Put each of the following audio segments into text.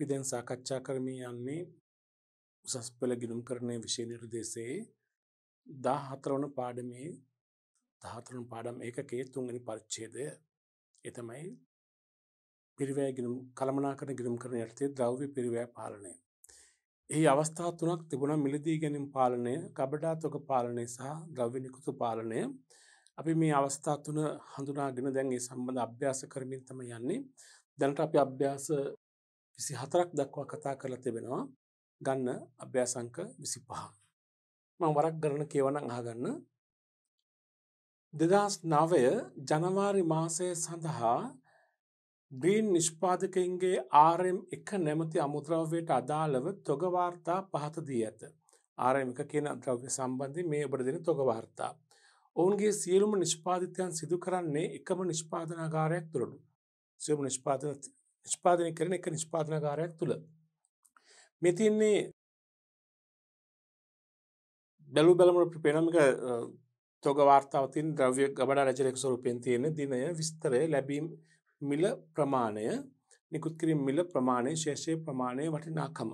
අපි දැන් සාකච්ඡා කරමින් යන්නේ උසස් පෙළ ගිණුම් කරණය විෂය නිර්දේශයේ 14 වන පාඩමේ 14 වන පාඩම් ඒකකයේ තුන්වෙනි පරිච්ඡේදය ඒ තමයි පිරිවැය ගිණුම් කළමනාකරණ ගිණුම් කරන යටතේ ද්‍රව්‍ය පිරිවැය පාලනය. එහි අවස්ථා තුනක් තිබුණා මිලදී ගැනීම පාලනය, කබඩාත්මක පාලනය සහ ද්‍රව්‍ය නිකුතු පාලනය. අපි මේ අවස්ථා තුන හඳුනාගෙන දැන් ඒ සම්බන්ධ අභ්‍යාස කරමින් තමයි යන්නේ. දැනට අපි අභ්‍යාස විසි හතරක් දක්වා කතා කරලා තිබෙනවා ගන්න අභ්‍යසංක විසි පහ. මං වරක් කරන කියවන අහගන්න දෙදස් නවය ජනවාරි මාසය සඳහා ග්‍රීන් නිෂ්පාදකයින්ගේ ආරම් එක නැමති අමුද්‍රව්‍යයට අදාළව තොගවාර්තා පහත දී ඇත. ආරම එක කියන ද්‍රව්‍ය සම්බන්ධි මේ ඔබට දෙන තොගවාර්තා. ඔවුන්ගේ සියලුම නිෂ්පාධිතයන් සිදු කරන්නේ එකම නිෂ්පාධනාගාරයක් තුළඩු. සියම නිෂ්පාදන නිෂ්පාදනය කරන එක නිෂ්පාදනකාරයක් තුළ. මෙතින්නේ බැලු බැලමට පෙනමික තොග වාර්තාවතින් ද්‍රව්‍ය ගබඩා රජරෙක් සවරුපෙන් තියෙන දිනය විස්තරය ලැබීම් මිල ප්‍රමාණය නිකුත්කිරින් මිල ප්‍රමාණය ශේෂය ප්‍රමාණය වටිනාකම.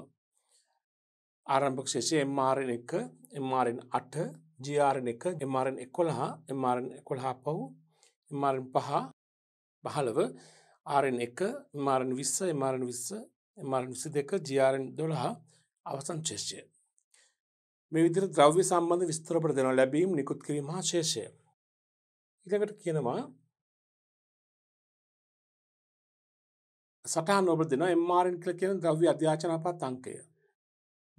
ආරම්භක් ශේෂය එම්මාරෙන් එක එම්මාරෙන් අට ජාරණ එක එමාරෙන් එකොළහා එමාරෙන් එකොළහා පවු එමාරෙන් පහ පහළව ආරෙන් එක මාරන් විස්ස එමාරන් විස්ස එමාරන් විසි දෙක ජියාරෙන් දොළහා අවසන් ශේෂය. මේ විදිර ද්‍රව්‍ය සම්බන්ධ විස්තරපට දෙනවා ලැබීම නිකුත් කිරීම හා ශේෂය. ඉළඟට කියනවා සටහ නොබ දෙන එමාරෙන් කල කියන ද්‍රව්‍ය අධ්‍යාචනපත් අංකය.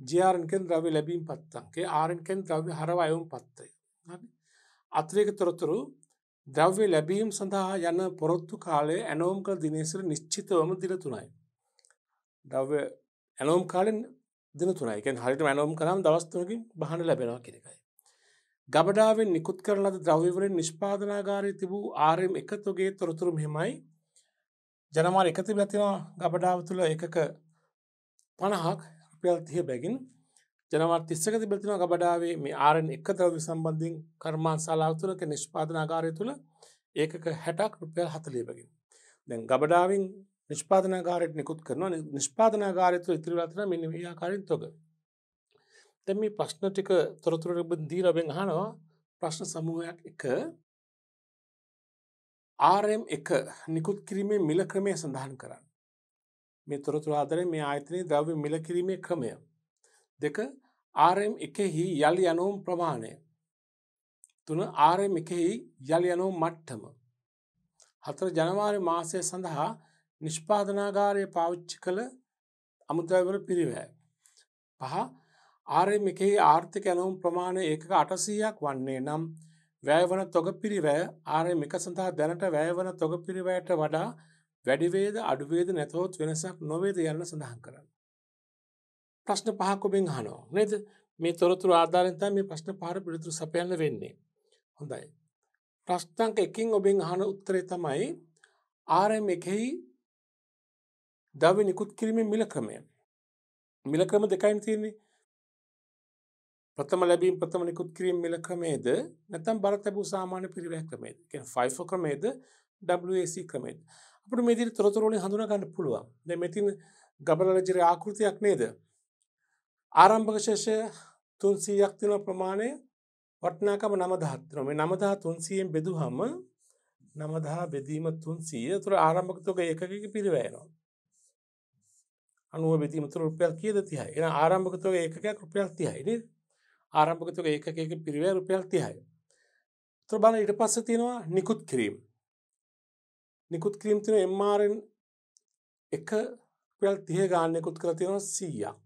ජයාරන්කෙන් ද්‍රව්‍ය ලැබීම් පත්තන්ගේ ආරෙන්කෙන් ද්‍රව්‍ය හරව අයවුම් පත්තය. අත්‍රේක තොරතුරු ද්‍රව්‍ය ලැබීම් සඳහා යන පොරොත්තු කාලය ඇනෝම් කළ දිනේසිර නිශ්චිතවම දින තුනයි. ද්‍රව්‍ය ඇනෝම් කාලෙන් දින තුනයි එකෙන් හරිට ඇනෝම් කරම් දවස්තුනකින් බහන ලැබෙනවා කිරකයි. ගබඩාවෙන් නිකුත් කරලද ද්‍රව්‍යවලින් නිෂ්පාදනාගාරය තිබූ ආරයම් එකතුගේ තොරතුරු මෙහෙමයි ජනමාර එකති ඇතිවා ගබඩාව තුළ එකක පණහක් රපියල් තිය බැගින් ජනවත් තිස්සක තිබතින ගබඩාවේ මේ ආරෙන් එක ද්‍රව්‍ය සම්බන්ධින් කර්මාන් ශලාවතුලක නිෂ්පාදනාගාරය තුළ ඒකක හැටක් රුපියල් හතලේබගින්. දැන් ගබඩාවින් නිෂ්පාදනාගාරයට නිකුත් කරනවා නිෂ්පාදනාගාරයතු ඉතිරිවලතන මිනිමයාකාරින් තොග. තැම මේ ප්‍රශ්න ටික තොරතුරට බදී ලබෙන් හනවා ප්‍රශ්න සමූහයක් එක ආරම් එක නිකුත් කිරීමේ මිල ක්‍රමය සඳහන් කරන්න. මේ තොරතුර අදර මේ ආයතනයේ ද්‍රව්‍ය මිල කිරීමේ ක්‍රමය දෙක ආරම් එකෙහි යළි යනුම් ප්‍රමාණය තුන ආරම් එකෙහි යළි යනුම් මට්ටම හතර ජනවාරි මාසය සඳහා නිෂ්පාධනාගාරය පාවිච්චි කළ අමුද්‍රවල පිරිවෑ පහ ආරම් එකෙහි ආර්ථික යනුම් ප්‍රමාණය ඒක අටසීයක් වන්නේ නම් වැෑවන තොග පිරිවෑ ආරම් එක සඳහා දැනට වැෑවන තොග පිරිවෑයට වඩා වැඩිවේද අඩුවේද නැතොත් වෙනසක් නොවේද යන්න සඳහන් කරන්න ප්‍රශ්න පහක් ඔබෙන් අහනවා නේද මේ තොරතුරු ආධාරයෙන් තමයි මේ ප්‍රශ්න පහට පිළිතුරු සපයන්න වෙන්නේ හොඳයි ප්‍රශ්නංක එකකින් ඔබෙන් අහන උත්තරේ තමයි RM එකෙහි ද්‍රව්‍ය නිකුත් කිරීමේ මිල ක්‍රමය මිල ක්‍රම දෙකයින් තියෙන්නේ ප්‍රථම ලැබීම් ප්‍රථම නිකුත් කිරීම මිල ක්‍රමේද නැත්නම් බර තැබූ සාමාන්‍ය පිරිවැය ක්‍රමේද කියන්නේ FIFO ක්‍රමේද WAC ක්‍රමේද අපිට මේ විදිහට තොරතුරු වලින් හඳුනා ගන්න පුළුවන් දැන් මෙතින් ගබරලජිරේ ආකෘතියක් නේද ආරම්භක ශේෂය තුන්සීයක් තින ප්‍රමාණය වටනාකම නමදහත්‍රම නමදා තුන්සියෙන් බෙදු හම නමදා බෙදීම තුන්සීය තුර ආරම්භකතුක ඒකක පිරිවයනවා. අනුව බෙදීම තුර රුපියල් කියද තිහයි එන ආරම්භකතුක ඒකයක් රුපියල් තිහයිනි ආරම්භකතුක ඒකක පිරිවය රුපියල් තිහයි. තුර බල ඉට පස්ස තියෙනවා නිකුත් කිරීම. නිකුත් කිරීම් තින එම්මාරෙන් එක පල් තිය ගාන්න කුත් කර තියෙනවා සීයක්.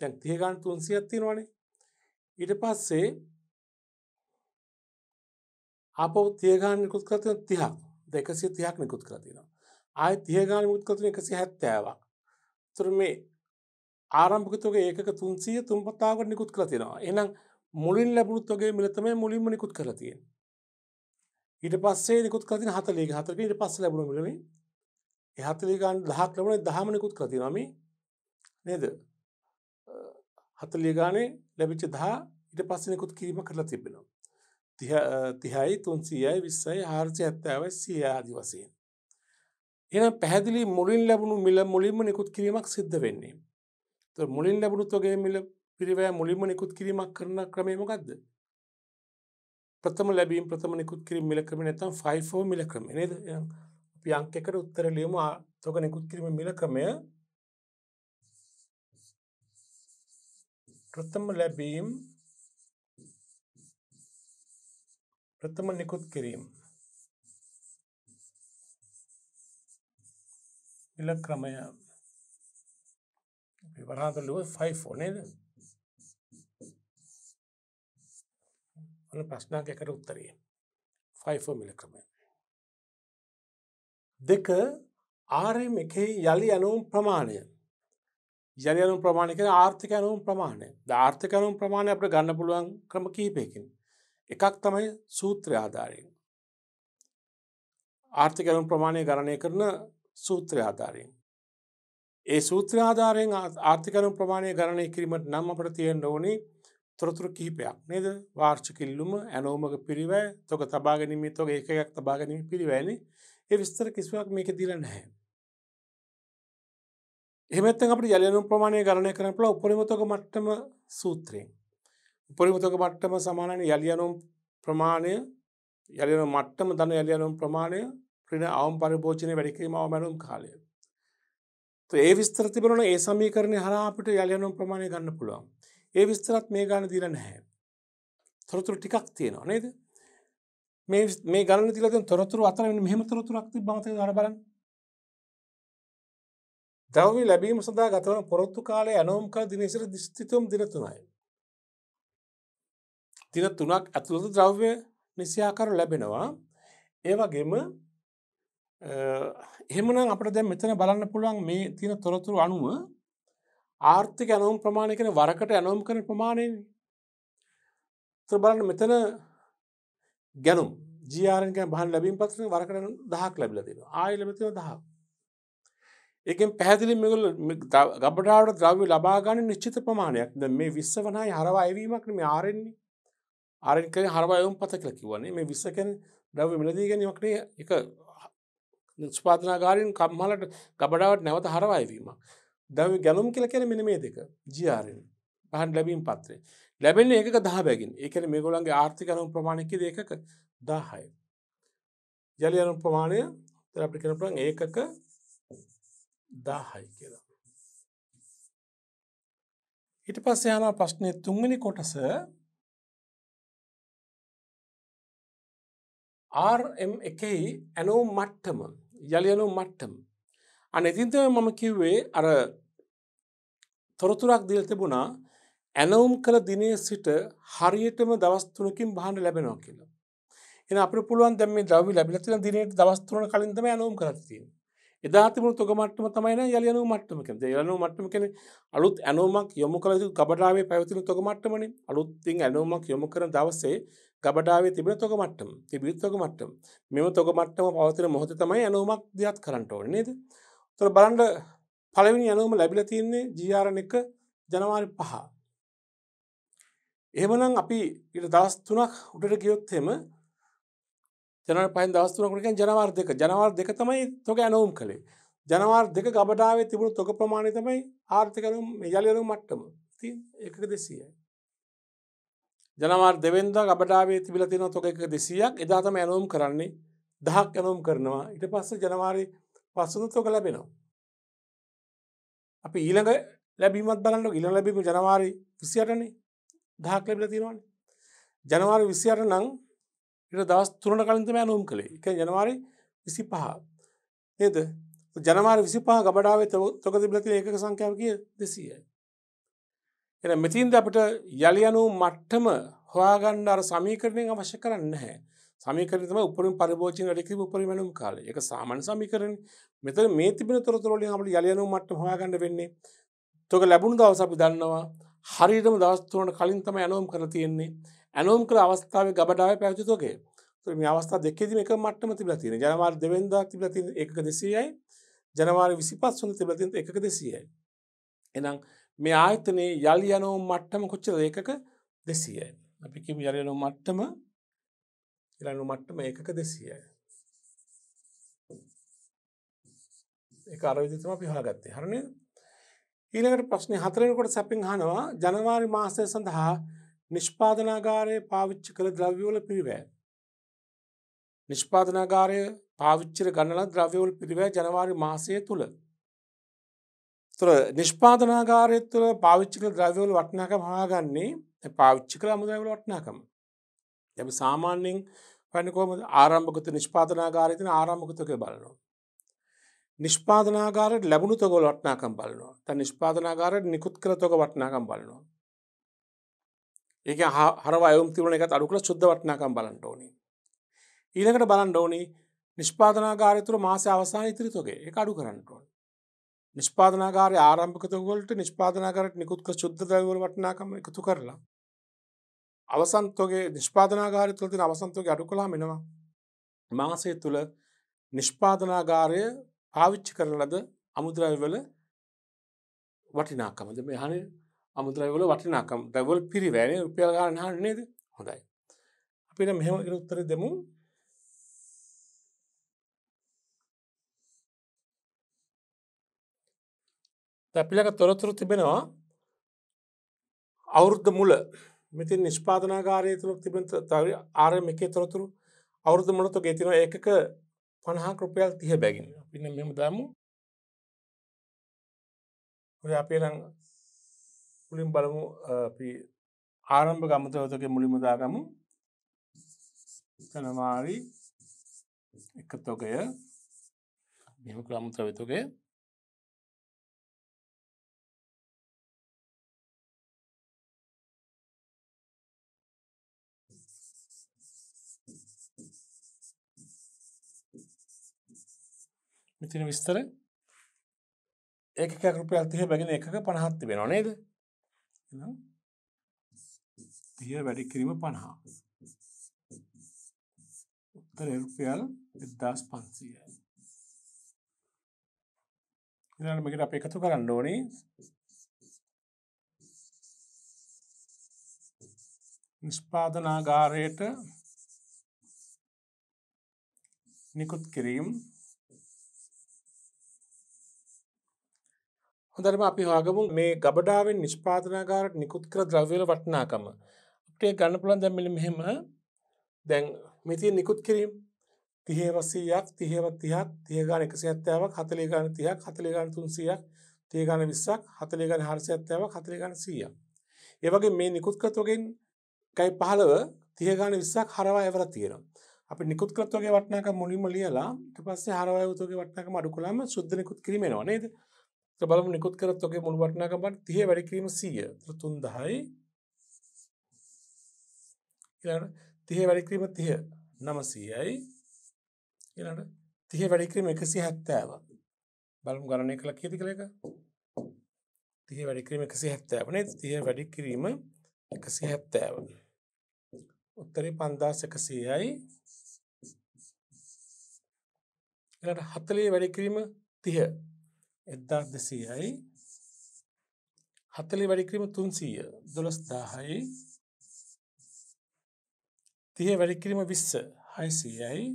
දැන් තියගාන තුන්සියක් තියෙනවානේ ඊට පස්සේ අපව තියගාන නිකුත් කරතින තිහක් දෙකසිය තියක් නිකුත් කරතිනවා ආය තියගාන මුත් කරතින එකසි හැත්තෑවක් තුර මේ ආරම්භකතුගේ ඒක තුන්සිය තුන්පතාවට නිකුත් කරතිනවා එනම් මුලින් ලැබුණුත්වගේ මිලතමයි මුලින්ම නිකුත් කරතිය ඊට පස්සේ නිකුත් කරතින හතලේ හතරක ඊට පස්ස ලැබුණු මිලමේ හතලේ ගාන දහක් ලැබුණේ දහම නිකුත් කරතිනොමි නේද හතලිය ගානේ ලැබිච්ච දහ ඉට පස්සෙනෙකුත් කිරීම කරලා තිබෙනවා. තිහයි තුන්සීයයි විස්සයි හාර්චය ඇත්තාවයි සිය ආදි වසයෙන්. එන පැහැදිලි මුලින් ලැබුණු මිල මුලින්ම නිකුත් කිරීමක් සිද්ධ වෙන්නේ. මුලින් ලැබුණුත් වගේ මිල පිරිවෑ මුලින්ම නිකුත් කිරීමක් කරන ක්‍රමේමකක්ද. ප්‍රථම ලැබීම් ප්‍රථම නිකුත් කිරීම මිල ක්‍රම නැතම් ෆයිෆෝ මිල ක්‍රම නේද අපි අංකෙකට උත්තර ලියම තොක නිකුත් කිරීම මිල ක්‍රමය ප්‍රථම ලැබීම් ප්‍රථම නිකුත් කිරීම ඉල ක්‍රමය වරහතුලුව 5 ඕනේද ඔන්න ප්‍රශ්නයක් එකට උත්තරේ 5 මිල ක්‍රමය දෙක RM එකේ යලි අනුම් ප්‍රමාණය ජනයනුම් ප්‍රමාණය කර ආර්ථික ඇනුම් ප්‍රමාණය ධාර්ථකනුම් ප්‍රමාණය අපට ගන්න පුළුවන් ක්‍රම කීපයකින්. එකක් තමයි සූත්‍ර ආධාරයෙන්. ආර්ථිකරුම් ප්‍රමාණය ගණනය කරන සූත්‍ර ආධාරයෙන්. ඒ සූත්‍ර ආධාරයෙන් ආර්ථිකරුම් ප්‍රමාණය ගණනය කිරීමට නම් අපට තියෙන් ඕනි තොරතුරු කිහිපයක් නේද වාර්ෂිකිල්ලුම ඇනෝමක පිරිවෑ තොක තබාගැනීමේ තොක ඒකයක් තබාගැනීම පිරිවෑනි ඒ විස්තර කිසිවක් මේක දිල නැහැ. එහමත් අපට ජලනු ප්‍රමාණය ගණය කරනපල උපරිමතක මට්ටම සූත්‍රයෙන්. උපරිමතක මට්ටම සමානන යලියනුම් ප්‍රමාණය යලනු මට්ටම දන යලියනුම් ප්‍රමාණය ප්‍රින අවම් පරිභෝජනය වැඩිකීම අවමැනුම් කාලය. ඒ විස්තර තිබරන ඒ සමීකරණය හර අපිට යලියනුම් ප්‍රමාණය ගන්න පුළුවන්. ඒ විස්තරත් මේ ගාන දීර නැහැ. තොරතුරු ටිකක් තියෙනවා නේද. මේ ගණන තිලතින් තොරතුරු අතර මෙහම තොරතුරක්ති බාතය දර බලන්න තැවී ලැබීම සඳහා ගතවන පොරොත්තු කාලය ඇනෝම් කල් දිනසිර දිස්තිතුම් දිනතුනයි. දින තුනක් ඇතුළත ද්‍රව්‍ය නිසියාකරු ලැබෙනවා ඒ වගේම එහෙමනම් අපට දැ මෙතන බලන්න පුළුවන් මේ තින තොරතුරු අනුව ආර්ථික ඇනෝම් ප්‍රමාණයකන වරකට ඇනෝම් කරන ප්‍රමාණයෙන් බලන්න මෙතන ගැනුම් ජීරක බහන් ලැබින් පත්න වරකට දහක් ලැබිලදෙන ආය ලබතින දහක් ඒකෙන් පැහැදිලි මෙගොල්ල ගබඩාවට ද්‍රව්‍ය ලබා ගන්න නිශ්චිත ප්‍රමාණයක්. දැන් මේ 20 වනායි හරවා ඇවීමක් නෙමෙයි ආරෙන්නේ. ආරෙන් කියන්නේ හරවා ඇවුම් පත කියලා කිව්වනේ. මේ 20 කියන්නේ ද්‍රව්‍ය මිලදී ගැනීමක් නේ. ඒක නිෂ්පාදනාගාරයෙන් කම්මලට ගබඩාවට නැවත හරවා ඇවීමක්. ද්‍රව්‍ය ගැලුම් කියලා කියන්නේ මෙන්න මේ දෙක. GRN. පහන් ලැබීම් පත්‍රය. ලැබෙන්නේ ඒකක 10 බැගින්. ඒ කියන්නේ මේගොල්ලන්ගේ ආර්ථික අනුම ප්‍රමාණයකද ඒකක 10යි. ජලය අනුම ප්‍රමාණය අපිට කියන්න පුළුවන් ඒකක දාහයි කියලා. ඉට පස්ස යන ප්‍රශ්නය තුංගනි කොටස ආම් එකෙහි ඇනෝ මට්ටම යළියනෝ මට්ටම් අන ඉතින්තව මම කිව්වේ අර තොරතුරක් දිල් තිබුණා ඇනවුම් කළ දිනය සිට හරියටම දවස්තුනකින් බහන්න ලැබෙනවා කියලා එ අප පුළුවන් දැම දව ලැබිලතින දිනයට දවස්තුරන කලින්දම ඇනවුම් කරතිී එදාතිමුණු තොග මට්ටම තමයින යලනු මට්ටම කෙද යලනු මට්ටම කෙන අලුත් ඇනුමක් යොමු කළ ගබඩාවේ පැවතින තොග මට්ටමන අලුත්තින් ඇනුමක් යොමු කරන දවස්සේ ගබඩාවේ තිබෙන තොග මට්ටම් තිබිත් තොග මට්ටම් මෙම තොග මට්ටම පවතින මොහොත තමයි ඇනුමක් දයක්ත් කරන්නට ඕන නේද තොර බලන්ඩ පලවිනි යනුම ලැබිල තියන්නේ ජීආරණ එක ජනවාරි පහ. එහමනම් අපි ඉට දස් තුනක් උඩට ගියොත්හෙම ජන පහන් දස්තුනකට ජනවාර් දෙක ජනවාර් දෙක තමයි තොක ඇනවුම් කළේ ජනවාර් දෙක ගබඩාව තිබුණු තොක ප්‍රමාණය තමයි ආර්ථකරුම් යලියරුම් මට්ටම ති එකක දෙසියයි. ජනවාර් දෙවෙන්ද ගබඩාවේ තිබිල තින තොක එක දෙසියක් එදාතම ඇනවුම් කරන්නේ දහක් ඇනුම් කරනවා ඉට පස්ස ජනවාරි පස්සුදු තොක ලැබෙනවා. අපි ඊළඟ ලැබීමත් බලන්න ඉළ ලැබීම ජනවාරි විසියටනේ දහක් ලැබිල තිනවානේ ජනවාරි විසියට නං ඉට දස් තුරන කලින්තම ඇනුම් කළේ එක ජනවාරි විසි පහ නේද ජනවාර විසි පහ ගබඩාවේ තොක තිබලති ඒක සංඛ්‍යාව කිය දෙසීය එ මෙතින්ද අපට යළි අනු මට්ටම හොයාගන්න අර සමීකරණය අවශ්‍ය කරන්න හැ සමීකරතම උපරින් පරිභෝචන ඩිකිම උපරිමැනුම් කාල එක සාමන් සමීකරණ මෙත මේ තිබෙන තොරතුරලින් අපට යලියනු මට්ට හොයාගන්න වෙන්නේ තොක ලැබුණ දවස අපි දන්නවා හරිටම දස්තුවන කලින් තම යනුවම් කර තියෙන්නේ ඇලෝම් කළ අවස්ථාව ගබඩාව පැවතිතෝකේ මේ අවස්ථා දෙකෙදම එක මට්ටම තිබලා තියෙන ජනවාර දෙවෙන්දා තිබලා තියෙන එකක දෙසීයයි ජනවාර විසිපත් සඳ තිබලා තියෙන එකක දෙසීයයි එනම් මේ ආයතනයේ යළි යනෝ මට්ටම කොච්චර ඒකක දෙසීයයි අපි කිමු යළි යනෝ මට්ටම යළි යනෝ මට්ටම ඒකක දෙසීයයි ඒක අර විදිහට තමයි අපි හොයාගත්තේ හරිනේ ඊළඟට ප්‍රශ්නේ හතරෙනකොට සැපින් අහනවා ජනවාරි මාසය සඳහා නිෂ්පාදනාගාරය පාවිච්චි කළ ද්‍රව්‍යවල පිරිවෑ. නිෂ්පාදනාගාරය පාවිච්චිර ගණන ද්‍රව්‍යවල පිරිවෑ ජනවාරි මාසය තුළ. තුර නිෂ්පාදනාගාරය තුළ පාවිච්චි කළ ද්‍රව්‍යවල වටනාකම හාගන්නේ පාවිච්චි කළ අමුදැවල වටනාකම. එම සාමාන්‍යෙන් පැනිකෝම ආරම්භකත නිෂ්පාදනාගාරයතින ආරම්භකතක බලනවා. නිෂ්පාදනාගාරට ලැබුණු තොගොල වටනාකම් බලනවා ත නිෂ්පාදනාගාරට නිකුත් කර තොක වටනාකම් බලනවා. ඒක හරවා යුම් තිවන එකත් අඩු කළ සුද්ධ වටනාකම් බලන්ට ඕනි. ඊළකට බලන්ඩ ඕනි නිෂ්පාධනාකාරතුර මාස අවසාන ඉතිරිතුගේ එක අඩු කරන්නට ඕන. නිෂ්පාධනාකාර ආරම්භකතවලට නිෂ්පාධනාකරට නිකුත්ක සුද්ධ දවල වටනාකම එකතු කරලා. අවසන්තෝගේ නිෂ්පාධනාකාරය තුළතින අවසන්තෝගේ අඩු කලා මෙෙනවා. මාසය තුළ නිෂ්පාධනාගාරය පාවිච්චි කරලද අමුද්‍රවවල වටිනාකමද මේ හනි අමුද්‍රවල වටිනාකම් ද්‍රවල් පිරිවැරේ උපයල් ගන්නහන්න නේද හොඳයි. අපිට මෙහෙම එකට උත්තර දෙමු. තපිලක තොරතුරු තිබෙනවා අවුරුද්ද මුල මෙතින් නිෂ්පාදනාකාරය තුළ තිබෙන තව ආරම එකේ තොරතුරු අවුරුද්ද මුලතු ගෙතිනවා ඒකක පණහා කෘපයල් තිය බැගින් පින්න මෙම දමු අපේ නම් මුලින් බලමු අපි ආරම්භ ගමතයෝතක මුලිමුදාගමු තනමාරි එකතොකය මෙම ක්‍රමුත්‍ර වෙතුගේ මෙතින විස්තර ඒක රුපියල් තිහ බැගෙන එක පනහත්ති වෙන නේද එහෙනම් 30 වැඩි කිරීම 50. උත්තරේ රුපියල් 1500යි. ඊළඟට මේකට අපි එකතු කරන්න ඕනේ නිෂ්පාදනාගාරයට නිකුත් කිරීම හොඳරම අපි හාගමු මේ ගබඩාවෙන් නිෂ්පාතනාකාරට නිකුත් කර ද්‍රව්‍යල වටනාකම. අපටේ ගන්න පුළන් දැම්මිලි මෙහෙම දැන් මෙතිය නිකුත් කිරීම් තිහේවසීයක් තිහෙවත් තිහක් තියගාන එකසි ඇත්තාවක් හතලේගාන තියක් හතලේගාන තුන්සියක් තියගාන විස්සක් හතලේගාන හරසි ඇත්තාවක් හතලේගාන සීය. ඒවගේ මේ නිකුත්කත්වගෙන් කයි පහලව තියගාන විස්සක් හරවා ඇවර තියෙන. අපි නිකුත්කත්වගේ වටනාක මුලිම ලියලා පස්සේ හරවායතුගේ වටනාක මඩු කලාම සුද්ධ නිකුත් කිරීමෙනවා නේද. බලමු නිකුත් කරත් ඔගේ මුළු වටනාකමට තිය වැඩිකිරීම සීය තුන් දහයි තිය වැඩිකිරීම තිය නමසීයයි එට තිය වැඩිකිරීම එකසි හැත්තෑව බලමු ගණනය කළ කියති කළ එක තිය වැඩිකිරීම එකසි හැත්තෑවනේ තිය වැඩිකිරීම එකසි හැත්තෑව උත්තරේ පන්දාස එකසීයයි එට හත්තලේ වැඩිකිරීම තිය එද්දාස් දෙසීයයි හතලි වැඩික්‍රීම තුන්සීය දොළොස් දාහයි තිය වැඩිකිරීම විස්ස හයිසීයයි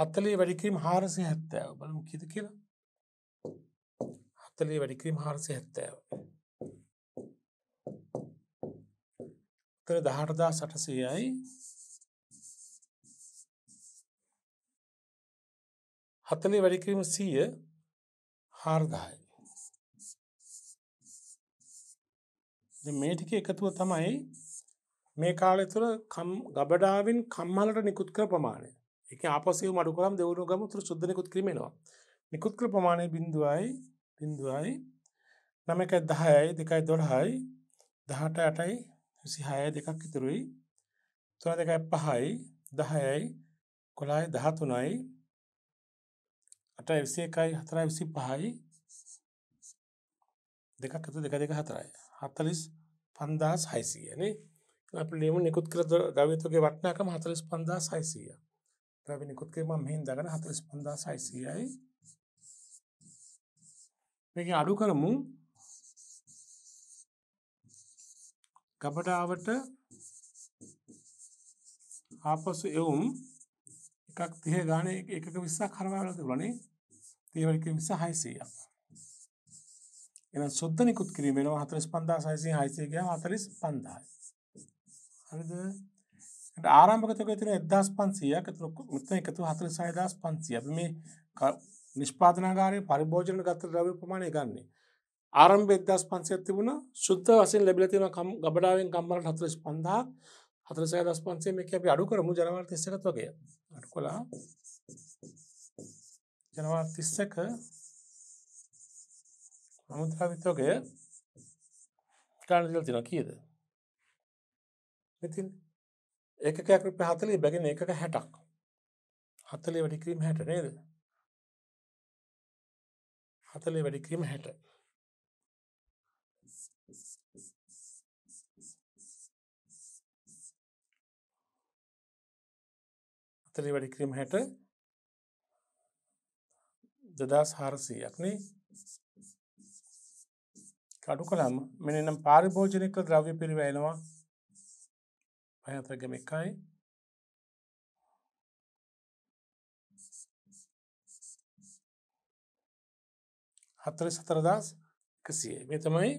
හත්තලේ වැඩිකිරීම හාරසි හැත්තෑව බලමු කිද කියලා හත්තලේ වැඩිකිරීම හාරසි හැත්තෑව තර දහටදා සටසයයි හතලේ වැඩිකිරීම සීය හාර්දායි. මේටික එකතුව තමයි මේ කාලය තුළ ගබඩාවෙන් කම්මලට නිකුත් කර ප්‍රමාණය එක අපසය මඩුකරම් දෙවුණු ගම තුර සුද්ද නිකුත් කිරීමෙනවා නිකුත් කර ප්‍රමාණය බිඳුවයි බිඳුවයි නම එකයි දහයයි දෙකයි දොළහයි දහට අටයි සිහය දෙකක් ඉතුරුයි තුර දෙකයි පහයි දහයයි කොලායි දහතුනයි අට එසි එකයි හතර විසි පහයි දෙකක් ඇතු දෙක දෙක හතරයි හත්තලිස් පන්දාස් හයිසියනේ අප ලේම නිකුත් කර දවිතුගේ වටනාකම හතලිස් පන්දා සයිසිය ්‍රවි නිකුත්කේ ම මෙහින් දගන හතලිස් පන්දා සයිසියයි මේක අඩු කරමු ගබඩාවට ආපසු එවුම් එකක් තිය ගාන එකක විස්සක් කරවාලති වනේ තේවල් කිරීම නිසා 600ක්. එහෙනම් සොද්ද නිකුත් කිරීම වෙනවා 45600 600 ගියාම 45000යි. හරිද? ඒත් ආරම්භක තක තියෙන 1500ක් ඒතර මුත්තම එකතු 46500. අපි මේ නිෂ්පාදනාගාරයේ පරිභෝජන ගත ද්‍රව්‍ය ප්‍රමාණය ගන්නේ. ආරම්භ 1500ක් තිබුණා. සුද්ධ වශයෙන් ලැබිලා තියෙන ගබඩාවෙන් කම්මලට 45000ක් 46500 මේක අපි අඩු කරමු ජනවාරි 31ත් වගේ. අඩු කළා. එනවා 31ක අමුද්‍රා විතෝගය ගන්න දීලා තියෙනවා කීයද? ඉතින් ඒකකයක් රුපියල් 40 බැගින් ඒකක 60ක්. 40 වැඩි කිරීම 60 නේද? 40 වැඩි කිරීම 60. හතරේ වැඩි කිරීම 60 දෙදස් හාරසීයක්නේ කඩු කළම් මෙනම් පාරිභෝජනක ද්‍රව්‍ය පිරිවයනවා පයතගම එකයි හතරි සතරදස් කසිය මේ තමයි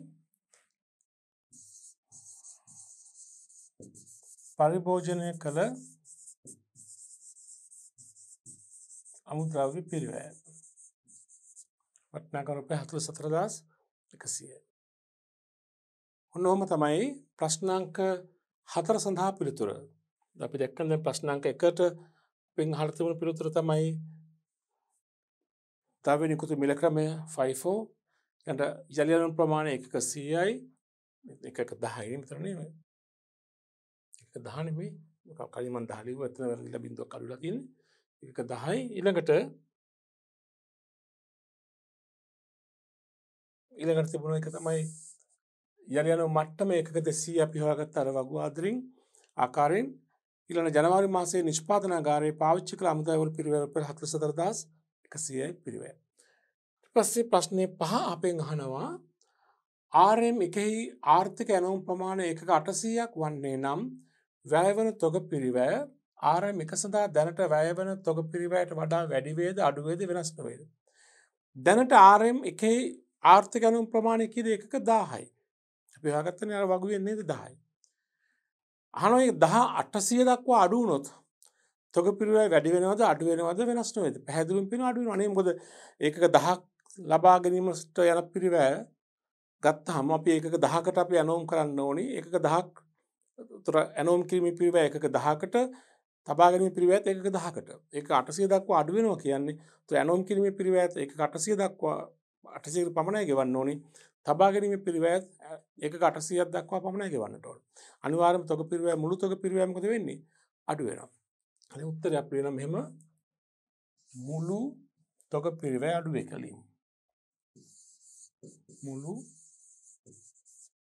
පරිභෝජනය කළ අමුද්‍රව්‍ය පිරිවෑ වටනාකම රුපය හතුළ සතරදස් එකසිය. ඔන්නහොම තමයි ප්‍රශ්නාංක හතර සඳහා පිළිතුර අපි දැක්කද ප්‍රශ්නාංක එකට පෙන් හර්තවන පිළිතුර තමයි තව නිකුතු මිල ක්‍රමය ෆයිෆෝ ඇට ජලියනු ප්‍රමාණය එක සීයයි එකක දහයි මිතරණය එක දහනමේ කලිමන් දහලිව ඇතන වැරදිල බිඳුව කලුලතින් එක දහයි ඉළඟට ඉළඟට තිබුණ එක තමයි යනයන මට්ටම එකක දෙසී අපි හොයාගත් අර වගු ආදරින් ආකාරයෙන් ඉළන ජනවාරි මාසේ නිෂ්පාතන ගාරය පාවිච්චි කළ අමුතයවල පිරිවර ප හතලස දරදස් එකසියයි පිරිවය. පස්සේ ප්‍රශ්නය පහ අපෙන් අහනවා ආරයම් එකෙහි ආර්ථික ඇනුම් ප්‍රමාණ එක අටසීයක් වන්නේ නම් වැෑවන තොග පිරිවෑ ආරයම් එක සඳහා දැනට වැෑවන තොග පිරිවයට වඩා වැඩිවේද අඩුවේද වෙනස්නවේද. දැනට ආරයම් එකෙහි ආර්ථිකනුම් ප්‍රමාණය කිර එකක දාහයි. අපි හගත්තන අර වගුවෙන් නේද දායි. හනොයි දහ අටසිය දක්වා අඩුවනොත් තොක පිරුවයි වැඩි වෙනවද අඩුවෙනවද වෙනස් නොවේද පැහැදිලුම් පිෙන අඩුව අනේ ගොද ඒක දහක් ලබා ගැනීමට යන පිරිවෑ ගත්ත හම අපි ඒක දහකට අපි ඇනෝම් කරන්න ඕනි එක දහක් තුර ඇනෝම් කිරමි පිරිවෑ එක දහකට තබාගෙන පිරිවඇත් ඒක දහකට ඒ අටසිය දක්වා අඩුවෙනවා කියන්නේ තු ඇනෝම් කිරීම පිරිවඇත් එක අටසිය දක්වා අටසිර පමණය ගෙවන්න ඕනි තබා ගැනීම පිරිවෑත් එක අටසියක් දක්වා පමණය ගෙවන්නට ඕන අනිවාරම තොක පිරිවෑ මුළු තොක පිරිවෑමකද වෙන්නේ අඩුවෙනම් හරි උත්තර අපේනම් මෙම මුළු තොක පිරිවෑ අඩුව කලින් මුළු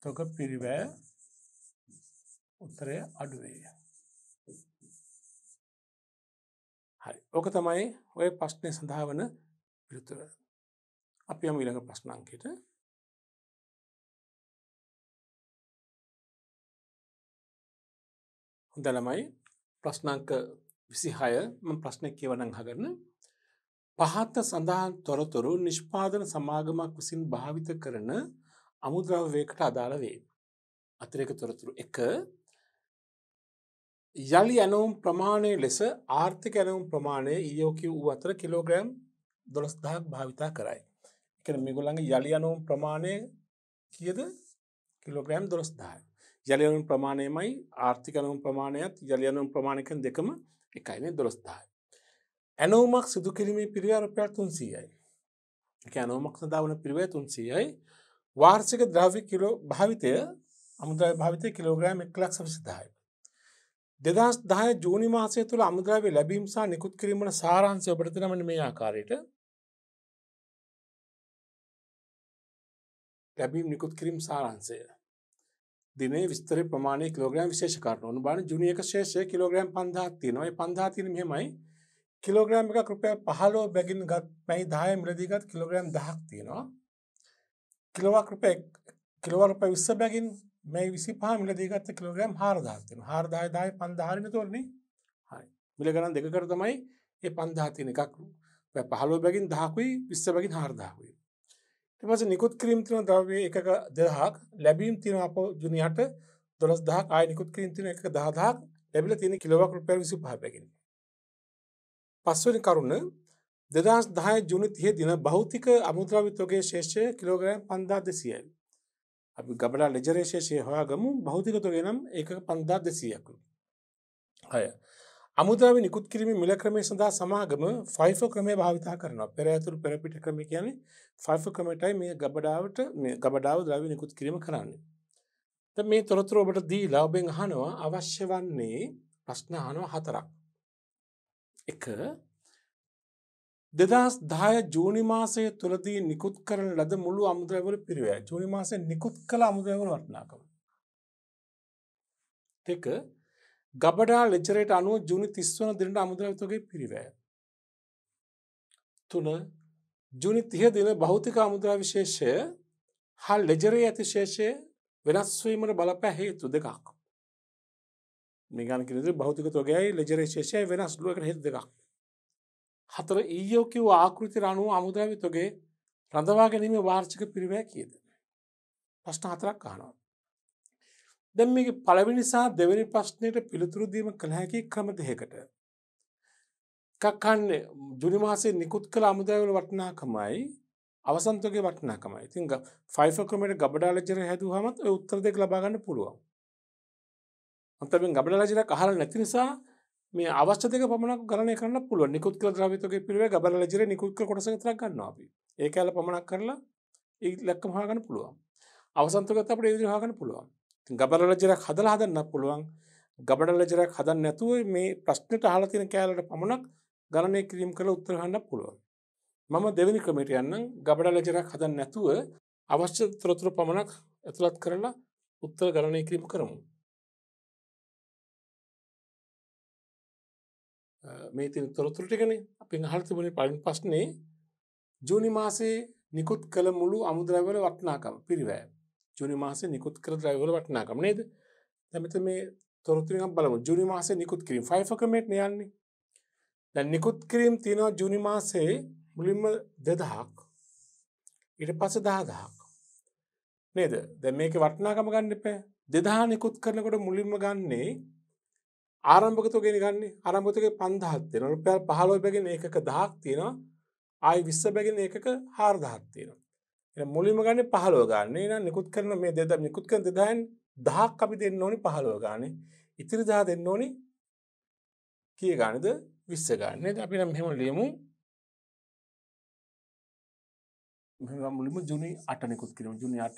තොක පිරිවෑ උත්තරය අඩුවේය හරි ඕක තමයි ඔය පශ්නය සඳහා වන පිළිතුර අපි යම ඉළඟ ප්‍රශ්නංකෙට හොඳ ළමයි ප්‍රශ්නංක විසිහය ම ප්‍රශ්නය කියවනං හගරන පහත්ත සඳහන් තොරතුරු නිෂ්පාදන සමාගමක් විසින් භාවිත කරන අමුද්‍රව්‍යයකට අදාළ වේ. අතරක තොරතුරු එක යළි ඇනවුම් ප්‍රමාණය ලෙස ආර්ථික ඇනවුම් ප්‍රමාණය ඒෝකි වූ අතර කිලෝග්‍රෑම් දොළස්දාක් භාවිතා කරයි. එකන මිගොල්ලන්ගේ යළියනුම් ප්‍රමාණය කියද කිලෝග්‍රෑම් දොස්දාය. යළියනුම් ප්‍රමාණයමයි ආර්ථිකනුම් ප්‍රමාණයත් යළියනුම් ප්‍රමාණිකන් දෙකම එකයිනේ දොස්දායි. ඇනෝමක් සිදු කිරීමේ පිරිවරපයක් තුන් සීයයි. එක ඇනෝමක් සදාවන පිරිවේ තුන් සීයයි වාර්සික ද්‍රව්‍ය කිලෝ භාවිතය අමුදයි භාවිතය කිලෝග්‍රෑම් එක් ලක් සවිසිදායි. දෙදස් දාය ජූනි මාසය තුළ අමුද්‍රාව ලැබීම සහ නිකුත් කිරීමට සාරන්සය ඔබට නමන මේ ආකාරයට ලැබීම් නිකුත් කිරීම සාරන්සය. දිනේ විස්තර ප්‍රමාණය කිලෝග්‍රෑම් විශේෂකාරණ අනුබාන ජුනියක ශේෂය කිලෝග්‍රෑම් 5000ක් තියෙනවා. ඒ 5000 තියෙන මෙහෙමයි කිලෝග්‍රෑම් එකක් රුපියල් 15 බැගින් ගත් පැයි 10 මිලදීගත් කිලෝග්‍රෑම් 10ක් තියෙනවා. කිලෝවක් රුපිය කිලෝවක් රුපියල් 20 බැගින් මේ 25 මිලදීගත් කිලෝග්‍රෑම් 4000ක් තියෙනවා. 4000 10 5000 වෙන තෝරනේ. හරි. මිල ගණන් දෙකකට තමයි ඒ 5000 තියෙන එකක් 15 බැගින් 10කුයි 20 බැගින් 4000කුයි. ඊපස්සේ නිකුත් කිරීම තියෙන ද්‍රව්‍ය එකක 10000ක් ලැබීම් තියෙන අපෝ ජුනියට 12000ක් ආය නිකුත් කිරීම තියෙන එකක 10000ක් ලැබිලා තියෙන කිලෝවක් රුපියල් 25කින් පස්වෙනි කරුණ 2010 ජුනි 30 දින භෞතික අමුද්‍රව්‍ය තොගේ ශේෂය කිලෝග්‍රෑම් 5200යි අපි ගබඩා ලෙජරේ ශේෂය හොයාගමු භෞතික තොගේ නම් ඒක 5200ක් හය අමුදාව නිකුත් කිරීම මිල ක්‍රමය සඳහා සමාගම ෆයිෆෝ ක්‍රමය භාවිතා කරනවා පෙර ඇතුරු පෙරපිට ක්‍රම කියන්නේ ෆයිෆෝ ක්‍රමටයි මේ ගබඩාවට ගබඩාව ද්‍රව නිකුත් කිරීම කරන්නේ. ත මේ තොරතුර ඔබට දී ලවබෙන් හනවා අවශ්‍ය වන්නේ ප්‍රශ්න හනුව හතරක්. එක දෙදස් දාය ජූනි මාසය තුළදී නිකුත් කරන ලද මුළු අමුද්‍රවල පිරිවෑ ජූනි මාසය නිකුත් කළ අමුද්‍රවල වටනාකම. දෙක ගබඩා ලෙජරයට අනුව ජුනි තිස්වන දිනට අමුදලතුගේ පිරිවෑ. තුන ජුනි තිය දින භෞතික අමුද්‍රා විශේෂය හල් ලෙජරේ ඇතිශේෂය වෙනස්වීමට බලපෑ හේතු දෙකක්. නිගන කිරද භෞතික තොගයි ලෙජරේ ශේෂය වෙනස් ලුවකට හෙත් දෙකක්. හතර ඊයෝ කිව් ආකෘති අනුව අමුද්‍රාවිතගේ රඳවා ගැනීම වාර්චික පිරිවෑ කියද. ප්‍රශ්න හතරක් කානවා. දැන් මේක පළවෙනි සහ දෙවෙනි ප්‍රශ්නයට පිළිතුරු දීම කළ හැකි ක්‍රම දෙකකට. එකක් කන්නේ ජුනි මාසයේ නිකුත් කළ අමුද්‍රව්‍ය වටිනාකමයි අවසන් තොගේ වටිනාකමයි. ඉතින් ෆයිෆර් ක්‍රමයට ගබඩාල ජෙර හැදුවාම ඔය උත්තර දෙක ලබා ගන්න පුළුවන්. අන්තිමෙන් ගබඩාල ජෙරක් අහලා නැති නිසා මේ අවශ්‍ය දෙක පමණක් ගණනය කරන්න පුළුවන්. නිකුත් කළ ද්‍රව්‍ය තොගේ පිළිවෙල ගබඩාල ජෙර නිකුත් කළ කොටස විතරක් ගන්නවා අපි. ඒක ඇල පමණක් කරලා ඉලක්කම හොයාගන්න පුළුවන්. අවසන් තොගත් අපිට ඒ විදිහට හොයාගන්න පුළුවන්. ගබරල ජරක් හදල හදන්න පුළුවන් ගබඩල ජරක් හදන්න නැතුව මේ ප්‍රශ්නට හලතින කෑලට පමණක් ගණනය කිරීම් කළ උත්තරහන්න පුළුවන් මම දෙවැනි කමිට යන්න ගබඩල ජරක් හදන්න නැතුව අවශ්‍ය තොරතුර පමණක් ඇතුළත් කරලා උත්තර ගණනය කිරීම කරමු මේ තින් තොරතුර ටිකන අපි හල්තිබුණ පලින් පස්්නේ ජූනි මාසේ නිකුත් කළ මුළු අමුදරවල වටනාකම පිරිවෑ ජුනි මාසේ නිකුත් කර ද්‍රයිවල වටනාකම නේද දැමත මේ තොරතුරක් බලමු ජුනි මාසේ නිකුත් කිරීම ෆයිෆකමේට් යන්නේ දැ නිකුත් කිරීම් තියෙනවා ජුනි මාසේ මුලින්ම දෙදහක් ඉට පස දාදහක් නේද දැ මේක වටනාකම ගන්න එපෑ දෙදහා නිකුත් කරනකොට මුලින්ම ගන්නේ ආරම්භකතුගෙන ගන්නේ අරම්භතක පන්දහත්තින රුපැල් පහලෝ බැගෙන ඒකක දහක් තියෙන ආයි විස්ස බැගෙන ඒකක හාර්දහත්තියෙනවා මුලිම ගන්න පහලෝ ගන්නේ න නිකුත් කරන මේ දෙද නිකුත් කර දෙදායන් දහක් අපි දෙන්න ඕනි පහලෝ ගාන ඉතිරි දහ දෙන්න ඕනි කිය ගානද විස්ස ගන්න අපි නම් හෙම ලියමු මුලිම ජුනි අට නිකුත් කිරීම ජුනි අට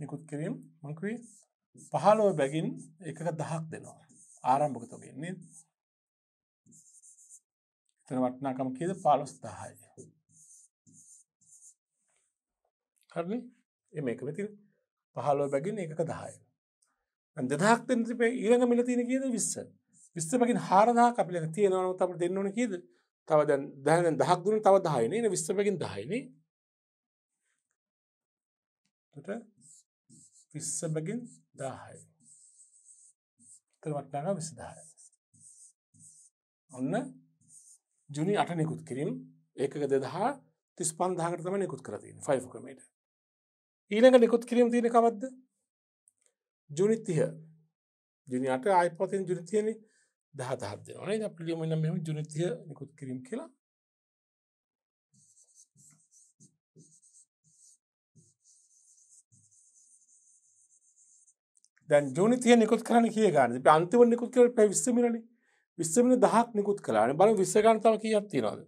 නිකුත් කිරීම මංකවී පහලෝ බැගින් එක දහක් දෙනවා ආරම්භකතගෙන්නේ තර වටනාකම කියද පාලොස් දහයි හරන එම එක වෙති පහලෝ බැගින් එකක දහය දෙදහක් තපේ ඊරඟ මිල තියෙන කියද විස්ස විස්ස බැගින් හාරදා අපිල තියෙනවන තම දෙන්නවන කියද තව දැන් දැන දහක් දුන තව දහයින එන විස්ස බැගින් දහයිනේ විස්ස බැගින් දාහයි තර වටනාක විසදාය ඔන්න ජුනි අට නිකුත් කිරීම් ඒක දෙදහා තිස් පන්දාහකරතම නිකුත් කරතින ෆයි ක්‍රමට ඊළඟ නිකුත් කිරීම තියෙන කවද්ද ජුනිත්තිහ ජුනිට අයිපතින් ජුනිතියන දහතහත් න පිියම මෙම ජුනිතිය නිකුත් කිරීම කියලා දැන් ජනිතිය නිකුත් කරන කිය ගන්න අන්තිව නිකුත් කර පැවිස්සමිලනේ විස්සමනි දහක් නිකුත් කලාන බල විස්සගාන තව කියක් තිෙනවාද.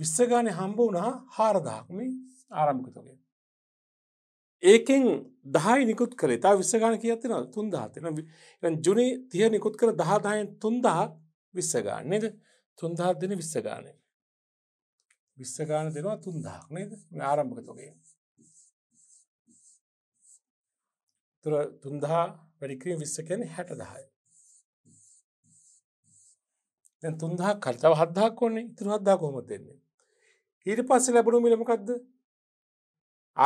විස්සගානය හම්බ වනා හාරදහක්ම ආරම්භිකතුගේ. ඒකෙන් දහයි නිකුත් කළේ තා විස්සගාන කියතින තුන් දහතින ජුනි තිය නිකුත් කළ දහදායෙන් තුන්දහක් විස්සගාන්නේද තුන්දහත් දෙන විස්සගානය. විස්සගාන දෙනවා තුන්දහක් නේද ආරම්භකතුගේ. තුර තුන්දහා වැඩික්‍රීම විස්සකෙන හැට දහයි. දැන් තුන්දහක් කල්තව හද්දාක් ඕන්නේ ඉතුරු හද්දා කොහොමද දෙන්නේ ඊට පස්සේ ලැබුණු මිල මොකද්ද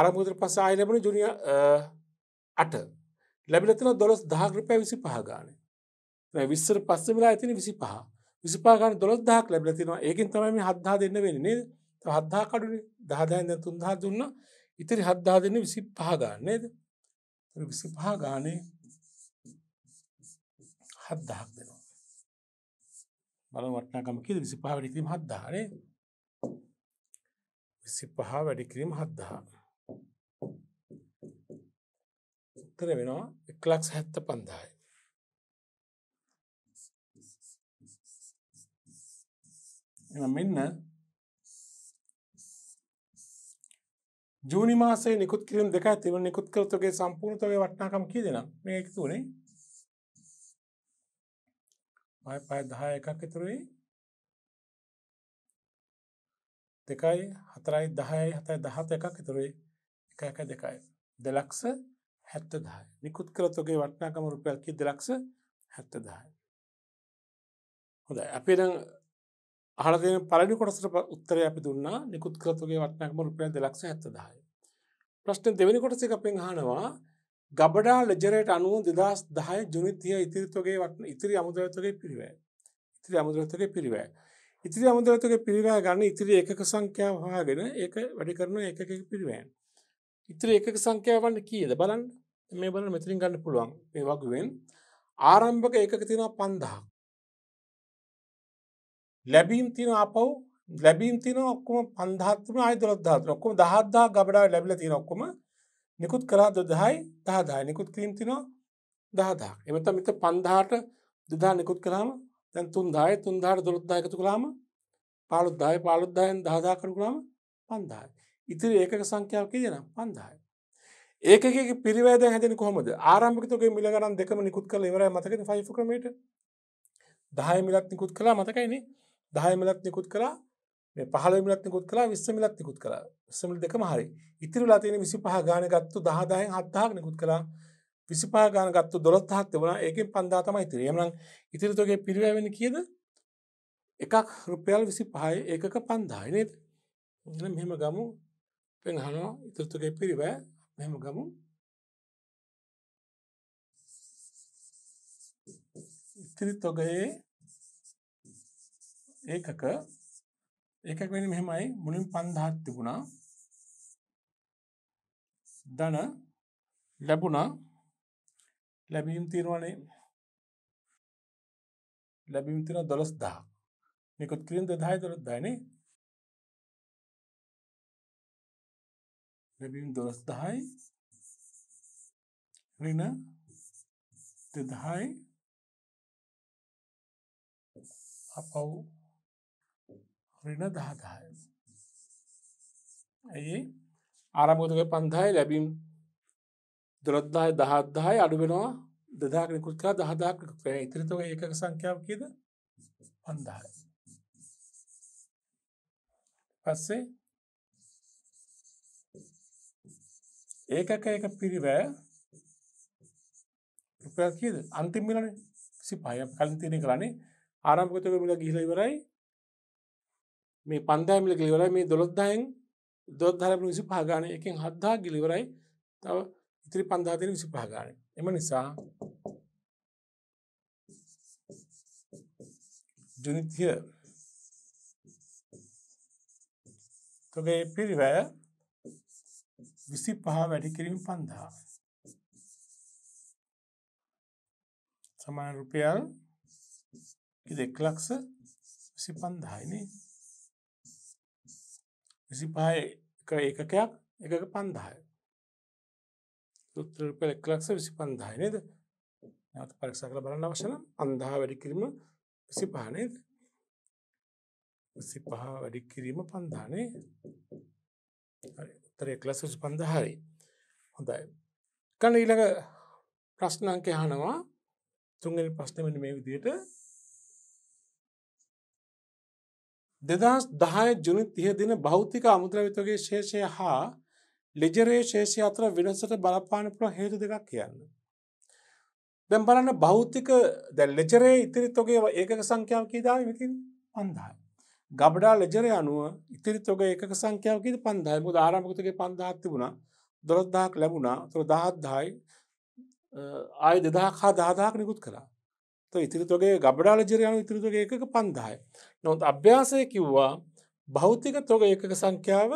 ආරම්භ පස්සේ ආයෙ ලැබුණු ජුනිය 8 ලැබිලා තියෙනවා 12000 රුපියල් 25 ගානේ දැන් 20 පස්සේ මිලා ඇතිනේ 25 25 ගානේ 12000ක් ලැබිලා තියෙනවා ඒකෙන් තමයි මේ 7000 දෙන්න වෙන්නේ නේද තව 7000 කඩුනේ 10000ෙන් දැන් 3000 දුන්නා ඉතින් 7000 දෙන්නේ 25 ගාන නේද 25 ගානේ 7000ක් දෙනවා බල වටනාකම කිය විසිපහ වැඩිකිරීම හත්දාරේ විසිපහ වැඩිකිරීම හත්දහා උත්තර වෙනවා එක්ලක්ස් හැත්ත පන්දායි එ මෙන්න ජූනි මාසේ නිකුත් කිරීම දෙක තිබ නිකුත් කරතුගේ සම්පූර්ණතවය වටනාකම් කියදෙන මේ එකතුනේ පය පය දහය එකක් ඉතුරුයි දෙකයි හතරයි දහයයි හතයි දහත එකක් ඉතුරුයි එක එක දෙකයි. දෙලක්ස හැත්ත දාය නිකුත් කරතුගේ වටනාකම රුපියල්කි දෙලක්ස හැත්ත දාය. හොඳ අපි ඩ අහරදය පරි කොටසට උත්තර අපි දුන්නා නිකුත් කරතුගේ වටනක්ම රුපියල් දෙලක්ස හැත්ත දාය. ප්‍රශ්න දෙවැනි කොටස අපෙන් හනවා ගබඩා ලෙජරයට අනුව දෙදස් දහය ජනිතය ඉතිරිතගේ වටන ඉතිරි අමුදරතගේ පිරිවෑ ඉතිරි අමුදරතගේ පිරිවෑ ඉතිරි අමුදරතගේ පිරිවෑ ගන්න ඉතිරි එකක සංඛ්‍යාව හාගෙන ඒක වැඩි කරන එකක පිරිවෑන් ඉතිරි එකක සංඛ්‍යාවන්න කියද බලන් මේ බල මෙතරින් ගන්න පුළුවන් මේ වගුවෙන් ආරම්භක එකක තින පන්දහක් ලැබීම් තින අපව් ලැබීම් තින ඔක්කොම පන්ධාත්ම අයි දොළොද්ධාත්න ඔක්කොම දහත්දා ගබඩා ලැබිල තින ඔක්කොම නිකුත් කලා දොදහයි දහදායි නිකුත් කිරීම් තිනවා දහදා එමත මෙත පන්දාට දෙදා නිකුත් කලාම දැන් තුන්දාය තුන්දාට දොළොත්දා එකතු කලාම පාලුද්දාය පාලුද්දායෙන් දහදා කරුලාම පන්දායි ඉතිරි ඒකක සංඛ්‍යාව කියදෙන පන්දායි ඒකගේ පිරිවැද හැදෙන කොහොමද ආරම්භිකතුගේ මිල ගණන් දෙකම නිකුත් කළ ඉවරයි මතකද ෆයිෆ ක්‍රමයට දහය මිලත් නිකුත් කලා මතකයිනේ දහය මිලත් නිකුත් කලා මේ 15 මිලක් නිකුත් කළා 20 මිලක් නිකුත් කළා 20 මිල දෙකම හරි ඉතිරි වෙලා තියෙන 25 ගාන ගත්තු 10000න් 7000ක් නිකුත් කළා 25 ගාන ගත්තු 12000ක් තිබුණා ඒකෙන් 5000 තමයි ඉතිරි. එhmenan ඉතිරි තෝගේ පිරිවැය වෙන්නේ කීයද? එකක් රුපියල් 25යි ඒකක 5000යි නේද? එහෙනම් මෙහෙම ගමු දැන් අහනවා ඉතිරි තෝගේ පිරිවැය මෙහෙම ගමු ඉතිරි තෝගේ ඒකක ඒකක් වෙන්නේ මෙහෙමයි මුලින් 5000ක් තිබුණා. ධන ලැබුණා. ලැබීම් තියෙනවනේ. ලැබීම් තියෙනවා 12000. නිකුත් කිරීම 2000යි 12000 නේ. ලැබීම් 12000යි ඍණ 2000යි අපව රින දහදාය. ඇයි ආරමෝතක පන්දායි ලැබීම් දොළොත්දාය දහත්දායි අඩුවෙනවා දදාකනකුත්කා දහදාකනකුත් ඉතිරිතව ඒක සංඛ්‍යාව කියද පන්දාය. පස්සේ ඒකක එක පිරිවෑ රුපයක් කියද අන්තිම් මිලන සි පය කලින් තියන කරන්නේ ආරම්පකතක මිල ගිහිලවරයි මේ පන්දෑමිල ගිලිවරයි මේ දොළොත්දායෙන් දොත්ධරම විසි පාගාන එකින් හද්දා ගිලිවරයි තව ඉතිරි පන්ධාතන විසි පාගාන එම නිසා ජනිතිය තොගේ පිරිවැය විසි පහ වැඩි කිරීම පන්දා සමාන රුපියල් දෙක් ලක්ෂ විසි පන්දායිනේ විසිපහය එක ඒකකයක් එකක පන්දාය සුත්‍රප එක්ලක්ෂ විසි පන්දාය නේද නැත පරික්ෂ කළ බලන්න අවශන අන්දහා වැඩි කිරීම සිපානේද සිපහ වැඩි කිරීම පන්ධානේ තර එක්ලස සි පන්දහරි හොඳයි කන ඊළඟ ප්‍රශ්නංකය හනවා තුන්ගනි ප්‍රශ්නමනි මේ විදියට දෙදස් දහය ජුනි තිය දින භෞතික අමුද්‍රවිතගේ ශේෂය හා ලිජරේ ශේෂය අතර වෙනසට බලපාන පුළ හේතු දෙකක් කියන්න. දැම් බලන්න භෞතික දැ ලෙජරේ ඉතිරිත්තුගේ ඒක සංඛ්‍යාව කීදාව විකින් පන්දායි. ගබඩා ලෙජරය අනුව ඉතිරිත්තුග ඒක සංඛ්‍යාවකද පන්දායි මුද ආරමකතුගේ පන්දාත් තිබුණා දොළොත්දාක් ලැබුණා තුර දහත්දායි ආය දෙදා හා දාදාක් නිකුත් කරා ඉතිරිතොගේ ගබඩාල ජරයන ඉතිරිතුගේ එකක පන්දාය. නොත් අභ්‍යාසය කිව්වා භෞතික තොග ඒකක සංඛ්‍යාව